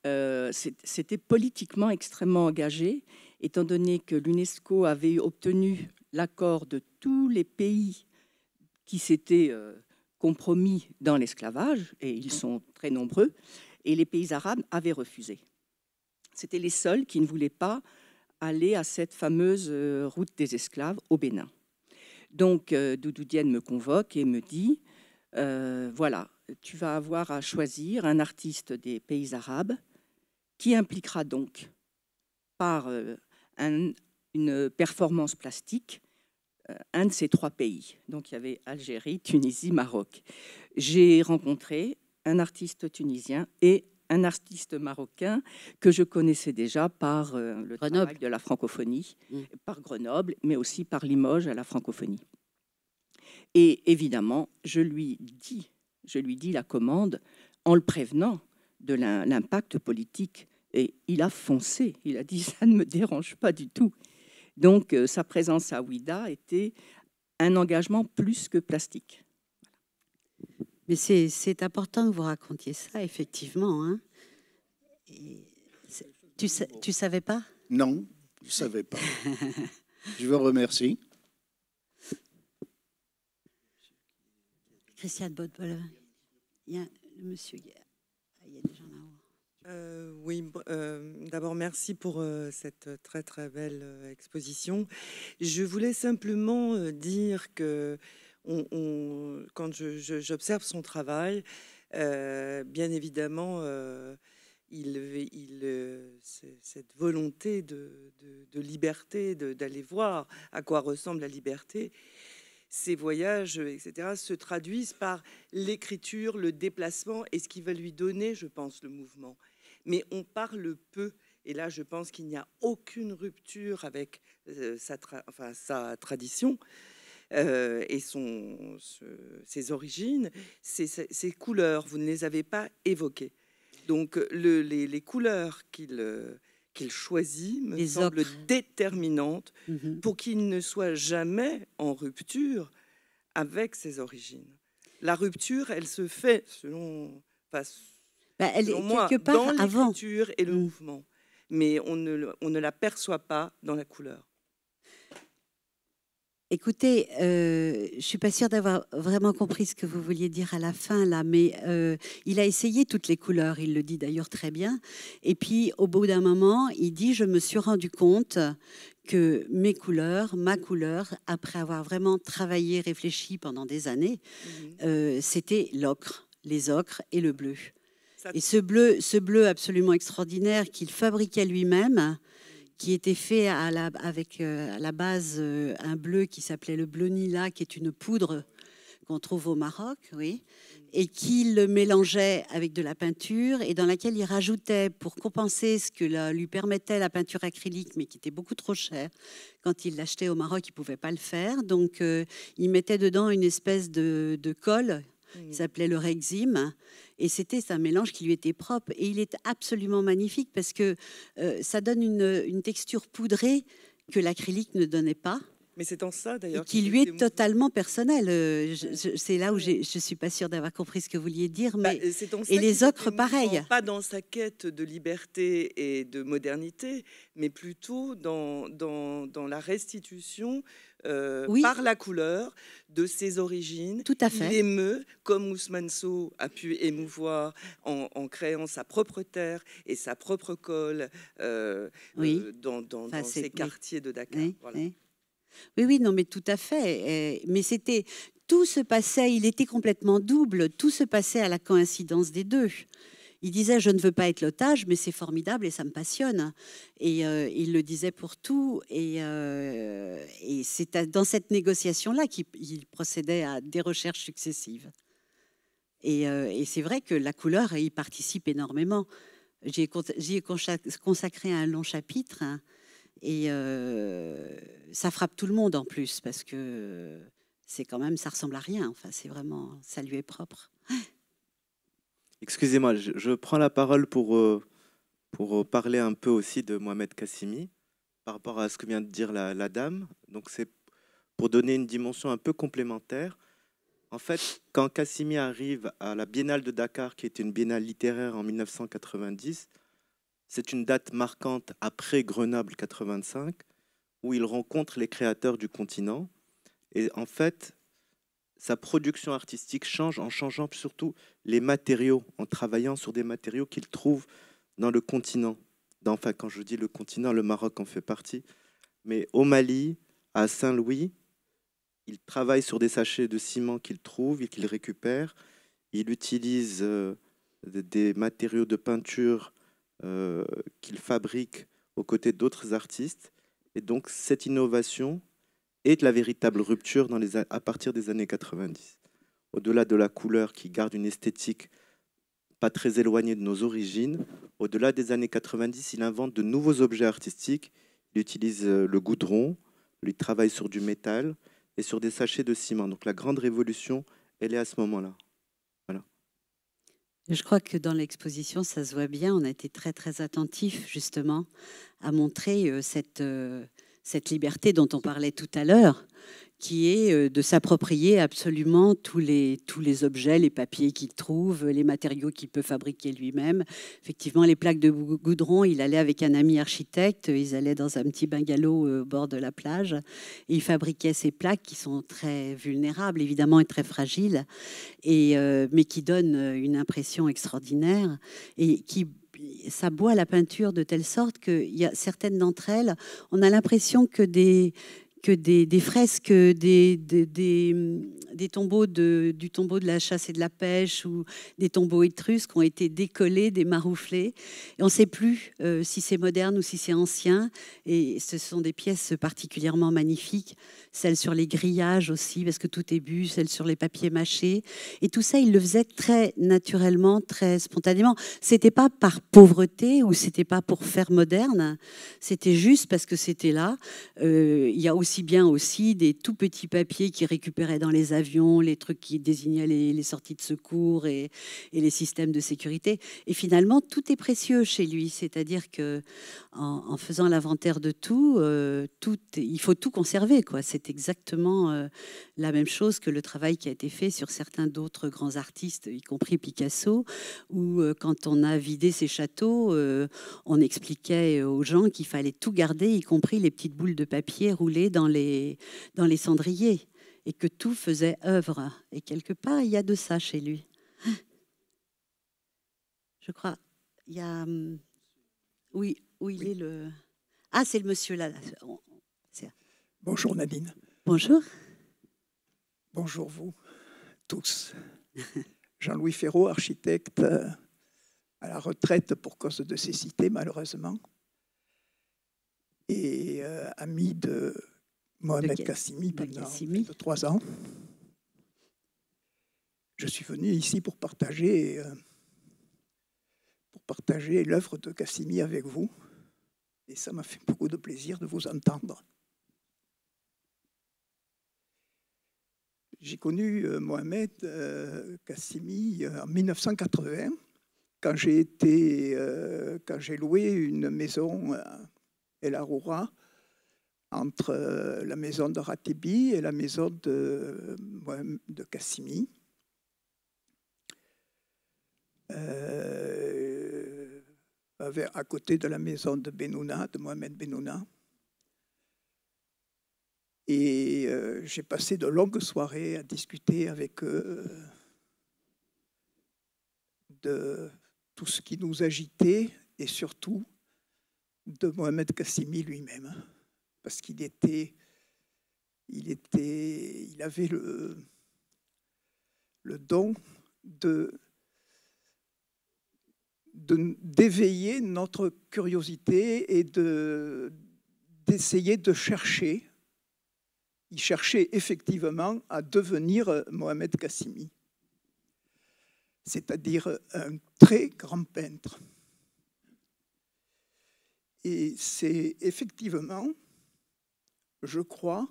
euh, c'était politiquement extrêmement engagé, étant donné que l'UNESCO avait obtenu l'accord de tous les pays qui s'étaient euh, compromis dans l'esclavage, et ils sont très nombreux, et les pays arabes avaient refusé. C'était les seuls qui ne voulaient pas aller à cette fameuse euh, route des esclaves au Bénin. Donc euh, Doudou me convoque et me dit, euh, voilà, tu vas avoir à choisir un artiste des pays arabes qui impliquera donc par une performance plastique un de ces trois pays. Donc il y avait Algérie, Tunisie, Maroc. J'ai rencontré un artiste tunisien et un artiste marocain que je connaissais déjà par euh, le Grenoble. travail de la francophonie, mm. par Grenoble, mais aussi par Limoges à la francophonie. Et évidemment, je lui dis, je lui dis la commande en le prévenant de l'impact politique. Et il a foncé, il a dit ça ne me dérange pas du tout. Donc euh, sa présence à Ouida était un engagement plus que plastique c'est important que vous racontiez ça, effectivement. Hein. Tu ne savais pas Non, je ne savais pas. je vous remercie. Christiane Bodpol, il y a le monsieur. oui, d'abord merci pour euh, cette très très belle euh, exposition. Je voulais simplement euh, dire que quand j'observe son travail, euh, bien évidemment, euh, euh, cette volonté de, liberté, d'aller voir à quoi ressemble la liberté, ses voyages, etc., se traduisent par l'écriture, le déplacement et ce qui va lui donner, je pense, le mouvement. Mais on parle peu. Et là, je pense qu'il n'y a aucune rupture avec sa tradition. Euh, et ses origines, ses, couleurs, vous ne les avez pas évoquées. Donc les, couleurs euh, qu'il choisit me les semblent déterminantes mmh pour qu'il ne soit jamais en rupture avec ses origines. La rupture, elle se fait selon, bah, elle moi, quelque part dans et le mmh. mouvement, mais on ne, on ne la perçoit pas dans la couleur. Écoutez, euh, je suis pas sûre d'avoir vraiment compris ce que vous vouliez dire à la fin là, mais euh, il a essayé toutes les couleurs, il le dit d'ailleurs très bien. Et puis au bout d'un moment, il dit je me suis rendu compte que mes couleurs, ma couleur, après avoir vraiment travaillé, réfléchi pendant des années, mmh euh, c'était l'ocre, les ocres et le bleu. Et ce bleu, ce bleu absolument extraordinaire qu'il fabriquait lui-même qui était fait avec euh, à la base euh, un bleu qui s'appelait le bleu Nila, qui est une poudre qu'on trouve au Maroc, oui, et qu'il le mélangeait avec de la peinture et dans laquelle il rajoutait, pour compenser ce que lui permettait la peinture acrylique, mais qui était beaucoup trop chère, quand il l'achetait au Maroc, il ne pouvait pas le faire, donc euh, il mettait dedans une espèce de, de colle il mm. s'appelait le Rexime. Et c'était un mélange qui lui était propre. Et il est absolument magnifique parce que euh, ça donne une, texture poudrée que l'acrylique ne donnait pas. Mais c'est en ça d'ailleurs. Qui lui est totalement personnel. Euh, c'est là où je ne suis pas sûre d'avoir compris ce que vous vouliez dire. Bah, mais, euh, et les ocres, pareil. Pas dans sa quête de liberté et de modernité, mais plutôt dans, dans, dans la restitution euh, par la couleur de ses origines. Tout à fait. émeut, comme Ousmane a pu émouvoir en, créant sa propre terre et sa propre colle euh, euh, dans, ses quartiers de Dakar. Oui, oui, non, mais tout à fait. Mais c'était tout se passait, il était complètement double. Tout se passait à la coïncidence des deux. Il disait Je ne veux pas être l'otage, mais c'est formidable et ça me passionne. Et euh, il le disait pour tout. Et, euh, c'est dans cette négociation-là qu'il procédait à des recherches successives. Euh, et, c'est vrai que la couleur il participe énormément. J'y ai, consacré un long chapitre. Hein, et ça frappe tout le monde en plus, parce que c'est quand même, ça ressemble à rien. Enfin, c'est vraiment, ça lui est propre. Excusez-moi, je, prends la parole pour, euh, pour euh, parler un peu aussi de Mohamed Kassimi par rapport à ce que vient de dire la, dame. Donc c'est pour donner une dimension un peu complémentaire. En fait, quand Kassimi arrive à la Biennale de Dakar, qui est une biennale littéraire en 1990, c'est une date marquante après Grenoble 85, où il rencontre les créateurs du continent. Et en fait, sa production artistique change en changeant surtout les matériaux, en travaillant sur des matériaux qu'il trouve dans le continent. enfin, quand je dis le continent, le Maroc en fait partie. Mais au Mali, à Saint-Louis, il travaille sur des sachets de ciment qu'il trouve et qu'il récupère. Il utilise euh, des matériaux de peinture euh, qu'il fabrique aux côtés d'autres artistes. Et donc cette innovation, et de la véritable rupture dans les à partir des années 90. Au-delà de la couleur qui garde une esthétique pas très éloignée de nos origines, au-delà des années 90, il invente de nouveaux objets artistiques. Il utilise euh, le goudron, il travaille sur du métal et sur des sachets de ciment. Donc la grande révolution, elle est à ce moment-là. Je crois que dans l'exposition, ça se voit bien. On a été très très attentif justement à montrer euh, cette euh, cette liberté dont on parlait tout à l'heure, qui est euh, de s'approprier absolument tous les, tous les objets, les papiers qu'il trouve, les matériaux qu'il peut fabriquer lui-même. Effectivement, les plaques de goudron, il allait avec un ami architecte, ils allaient dans un petit bungalow euh, au bord de la plage, et il fabriquait ces plaques qui sont très vulnérables, évidemment, et très fragiles, et, euh, mais qui donnent une impression extraordinaire et qui ça boit la peinture de telle sorte qu'il y a certaines d'entre elles, on a l'impression que des fresques des, tombeaux de, du tombeau de la chasse et de la pêche ou des tombeaux étrusques ont été décollés, démarouflés. Et on ne sait plus euh, si c'est moderne ou si c'est ancien. Et ce sont des pièces particulièrement magnifiques celle sur les grillages aussi, parce que tout est bu, celle sur les papiers mâchés. Et tout ça, il le faisait très naturellement, très spontanément. C'était pas par pauvreté ou c'était pas pour faire moderne, c'était juste parce que c'était là. Euh, il y a aussi bien aussi des tout petits papiers qu'il récupérait dans les avions, les trucs qui désignaient les, sorties de secours et, les systèmes de sécurité. Et finalement, tout est précieux chez lui, c'est-à-dire que en, faisant l'inventaire de tout, euh, tout, il faut tout conserver, quoi. C'est c'est exactement euh, la même chose que le travail qui a été fait sur certains d'autres grands artistes, y compris Picasso, où euh, quand on a vidé ses châteaux, euh, on expliquait aux gens qu'il fallait tout garder, y compris les petites boules de papier roulées dans les, dans les cendriers, et que tout faisait œuvre. Et quelque part, il y a de ça chez lui. Je crois. Il y a. Hum, oui, où il est le. Ah, c'est le monsieur là. Bonjour Nadine. Bonjour. Bonjour vous tous. Jean-Louis Ferraud, architecte euh, à la retraite pour cause de cécité malheureusement et euh, ami de Mohamed Kassimi pendant de trois ans. Je suis venu ici pour partager, euh, pour partager l'œuvre de Kassimi avec vous et ça m'a fait beaucoup de plaisir de vous entendre. J'ai connu euh, Mohamed euh, Kassimi euh, en 1980, quand j'ai loué une maison El Aroura, entre la maison de Ratibi et la maison de, de Kassimi. à côté de la maison de Benouna, de Mohamed Benouna. Et euh, j'ai passé de longues soirées à discuter avec eux de tout ce qui nous agitait et surtout de Mohamed Kassimi lui-même. Parce qu'il était, il était, il avait le, don de d'éveiller notre curiosité et d'essayer de chercher il cherchait effectivement à devenir Mohamed Kassimi, c'est-à-dire un très grand peintre. Et c'est effectivement, je crois,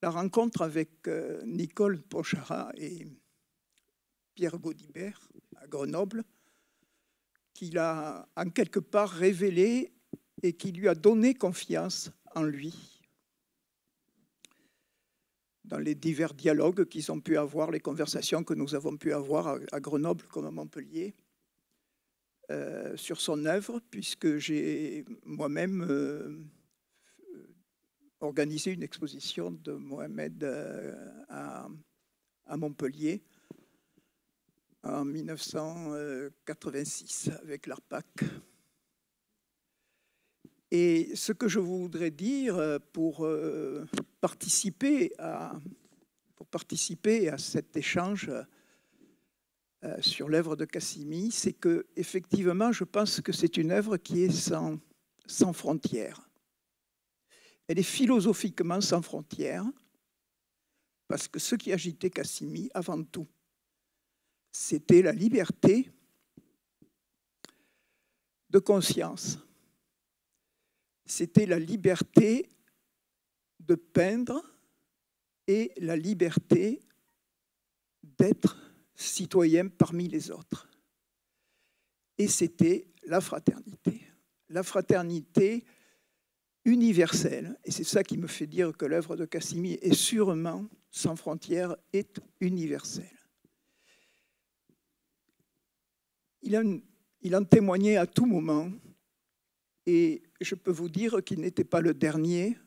la rencontre avec euh, Nicole Pochara et Pierre Gaudibert à Grenoble qui l'a en quelque part révélé et qui lui a donné confiance en lui dans les divers dialogues qu'ils ont pu avoir, les conversations que nous avons pu avoir à, Grenoble comme à Montpellier euh, sur son œuvre, puisque j'ai moi-même euh, organisé une exposition de Mohamed euh, à, Montpellier en 1986 avec l'ARPAC. Et ce que je voudrais dire euh, pour euh, participer à, pour participer à cet échange euh, sur l'œuvre de Cassimi, c'est que effectivement, je pense que c'est une œuvre qui est sans, sans frontières. Elle est philosophiquement sans frontières, parce que ce qui agitait Cassimi avant tout, c'était la liberté de conscience c'était la liberté de peindre et la liberté d'être citoyen parmi les autres. Et c'était la fraternité. La fraternité universelle, et c'est ça qui me fait dire que l'œuvre de Cassimi est sûrement sans frontières, et universelle. il en témoignait à tout moment, et je peux vous dire qu'il n'était pas le dernier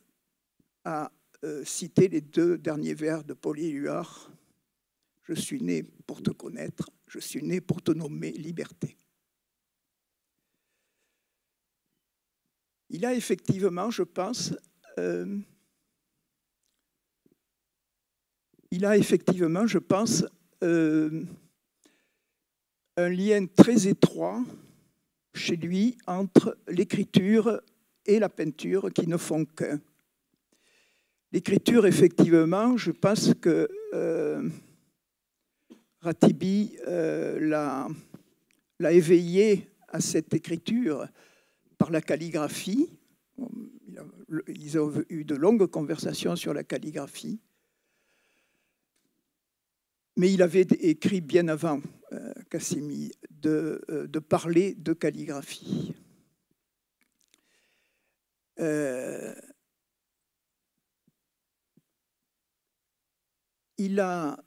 à euh, citer les deux derniers vers de Paul Éluard. Je suis né pour te connaître, je suis né pour te nommer liberté. Il a effectivement, je pense, euh, il a effectivement, je pense, euh, un lien très étroit chez lui entre l'écriture et la peinture qui ne font qu'un. L'écriture, effectivement, je pense que euh, Ratibi euh, l'a éveillé à cette écriture par la calligraphie. Ils ont eu de longues conversations sur la calligraphie. Mais il avait écrit bien avant Cassimi euh, euh, de, parler de calligraphie. Euh, il a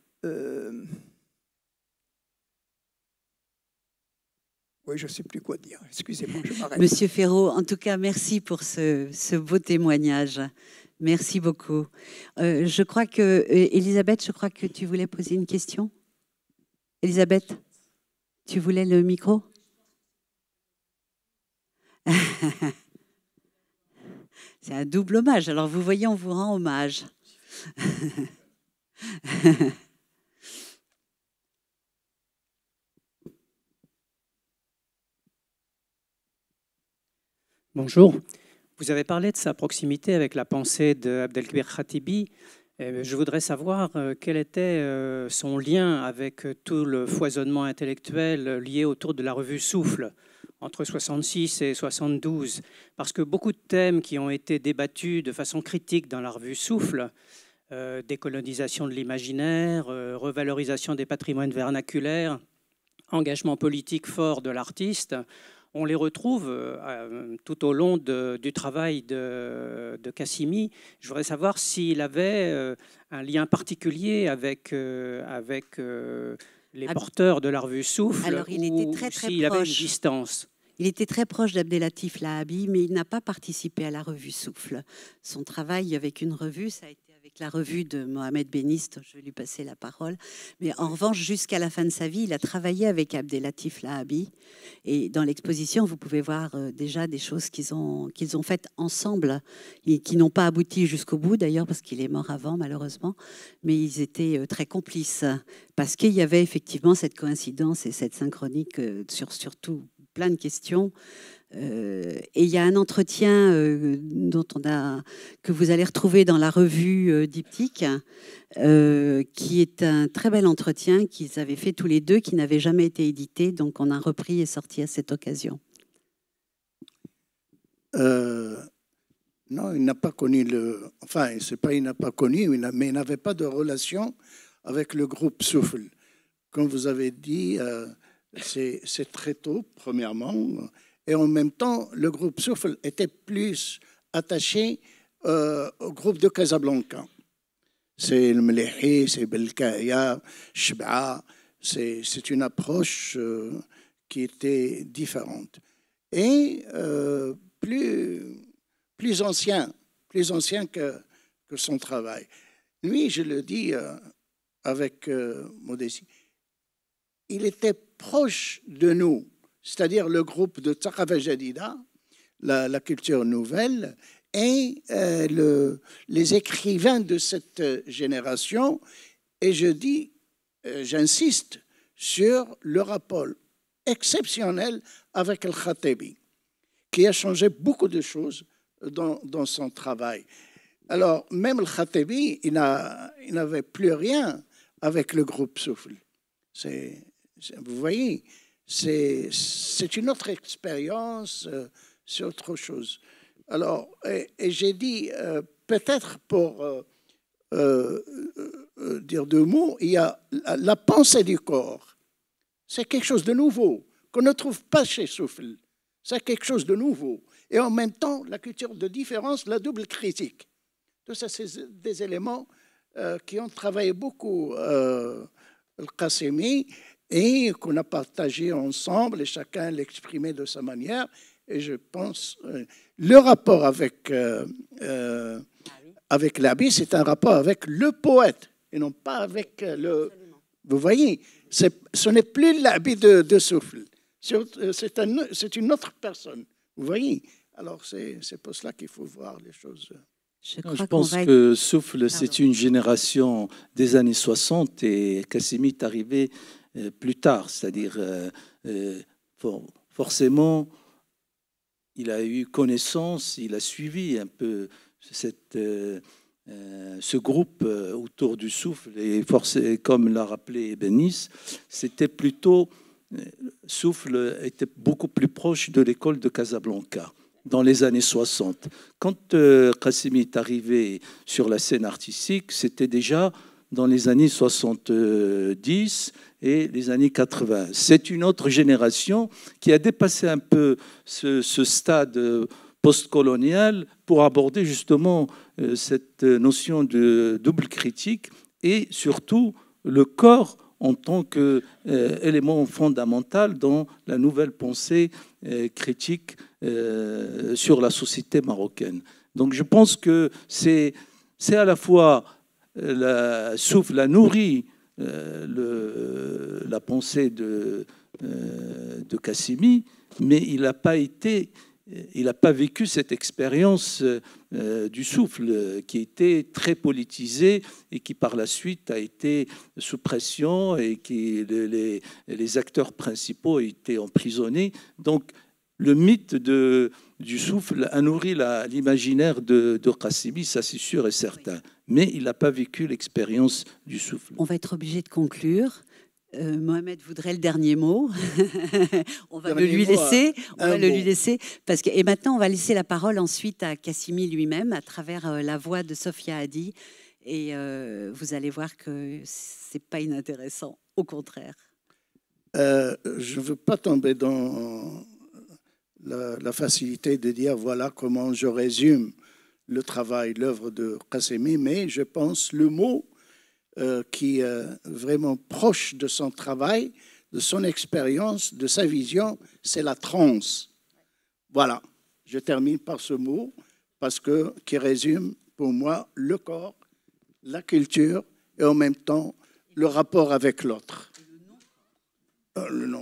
Oui, je ne sais plus quoi dire. Excusez-moi, je m'arrête. Monsieur Ferraud, en tout cas, merci pour ce, beau témoignage. Merci beaucoup. je crois que, Elisabeth, je crois que tu voulais poser une question. Elisabeth, tu voulais le micro C'est un double hommage. Alors vous voyez, on vous rend hommage. Bonjour. Vous avez parlé de sa proximité avec la pensée d'Abdelkbir Khatibi. Eh ben, je voudrais savoir euh, quel était euh, son lien avec euh, tout le foisonnement intellectuel lié autour de la revue Souffle entre 66 et 72, parce que beaucoup de thèmes qui ont été débattus de façon critique dans la revue Souffle, décolonisation de l'imaginaire, revalorisation des patrimoines vernaculaires, engagement politique fort de l'artiste, on les retrouve euh, euh, tout au long du travail de, Cassimi. Je voudrais savoir s'il avait euh, un lien particulier avec, les porteurs de la revue Souffle ou, s'il avait une distance. Il était très proche d'Abdelatif Lahabi, mais il n'a pas participé à la revue Souffle. Son travail avec une revue, ça a été la revue de Mohamed Beniste, je vais lui passer la parole. Mais en revanche, jusqu'à la fin de sa vie, il a travaillé avec Abdelatif Lahabi. Et dans l'exposition, vous pouvez voir euh, déjà des choses qu'ils ont, qu'ils ont faites ensemble et qui n'ont pas abouti jusqu'au bout, d'ailleurs, parce qu'il est mort avant, malheureusement. Mais ils étaient euh, très complices, parce qu'il y avait effectivement cette coïncidence et cette synchronique euh, sur surtout plein de questions euh, et il y a un entretien euh, dont on a, que vous allez retrouver dans la revue euh, Diptyque, qui est un très bel entretien qu'ils avaient fait tous les deux, qui n'avait jamais été édité, donc on a repris et sorti à cette occasion. non, il n'a pas connu le. Enfin, c'est pas il n'a pas connu, mais il n'avait pas de relation avec le groupe Souffle. Comme vous avez dit, c'est très tôt, premièrement. Et en même temps, le groupe Souffle était plus attaché euh, au groupe de Casablanca. C'est le Mlehi, c'est Belkaïa, Shba, C'est une approche euh, qui était différente. Et euh, plus, plus ancien, plus ancien que, que son travail. Lui, je le dis avec modestie, il était proche de nous c'est-à-dire le groupe de Tsaqafa la, culture nouvelle, et euh, les écrivains de cette génération. Et je dis, euh, j'insiste sur le rapport exceptionnel avec le khatebi qui a changé beaucoup de choses dans, son travail. Alors, même le khatebi il n'avait plus rien avec le groupe Souffle. vous voyez, c'est une autre expérience, euh, c'est autre chose. Alors, et, j'ai dit, euh, peut-être pour euh, dire deux mots, il y a la, pensée du corps. C'est quelque chose de nouveau qu'on ne trouve pas chez Souffle. C'est quelque chose de nouveau. Et en même temps, la culture de différence, la double critique. Tout ça, c'est des éléments qui ont travaillé beaucoup le Qasimi et qu'on a partagé ensemble et chacun l'exprimait de sa manière. Et je pense, euh, le rapport avec, euh, euh avec c'est un rapport avec le poète et non pas avec euh, le... Vous voyez, ce n'est plus l'habit de, souffle, c'est une autre personne. Vous voyez, alors c'est pour cela qu'il faut voir les choses. Je, pense que Souffle, c'est une génération des années 60 et Cassimit est arrivé euh, plus tard. C'est-à-dire, euh, euh, forcément, il a eu connaissance, il a suivi un peu ce groupe autour du souffle. Et comme l'a rappelé Benis, c'était plutôt. Souffle était beaucoup plus proche de l'école de Casablanca dans les années 60. Quand Kassimi est arrivé sur la scène artistique, c'était déjà dans les années 70 et les années 80. C'est une autre génération qui a dépassé un peu ce, stade postcolonial pour aborder justement euh, cette notion de double critique et surtout le corps en tant qu'élément euh, fondamental dans la nouvelle pensée euh, critique sur la société marocaine. Donc je pense que c'est à la fois la souffle, la nourrit euh, euh, la pensée de, euh, de mais il n'a pas été il n'a pas vécu cette expérience du souffle qui était très politisée et qui par la suite a été sous pression et qui les, acteurs principaux étaient emprisonnés. Donc le mythe du souffle a nourri l'imaginaire de, de ça c'est sûr et certain mais il n'a pas vécu l'expérience du souffle. On va être obligé de conclure. Euh, Mohamed voudrait le dernier mot. on va le lui euh, laisser. On va le lui laisser parce que, et maintenant, on va laisser la parole ensuite à Cassimi lui-même à travers euh, la voix de Sofia Hadi. Et vous allez voir que c'est pas inintéressant, au contraire. je ne veux pas tomber dans la, la, facilité de dire voilà comment je résume le travail, l'œuvre de Kassemi, mais je pense le mot euh, qui est euh, vraiment proche de son travail, de son expérience, de sa vision, c'est la transe. Voilà, je termine par ce mot parce que qui résume pour moi le corps, la culture et en même temps le rapport avec l'autre. Euh,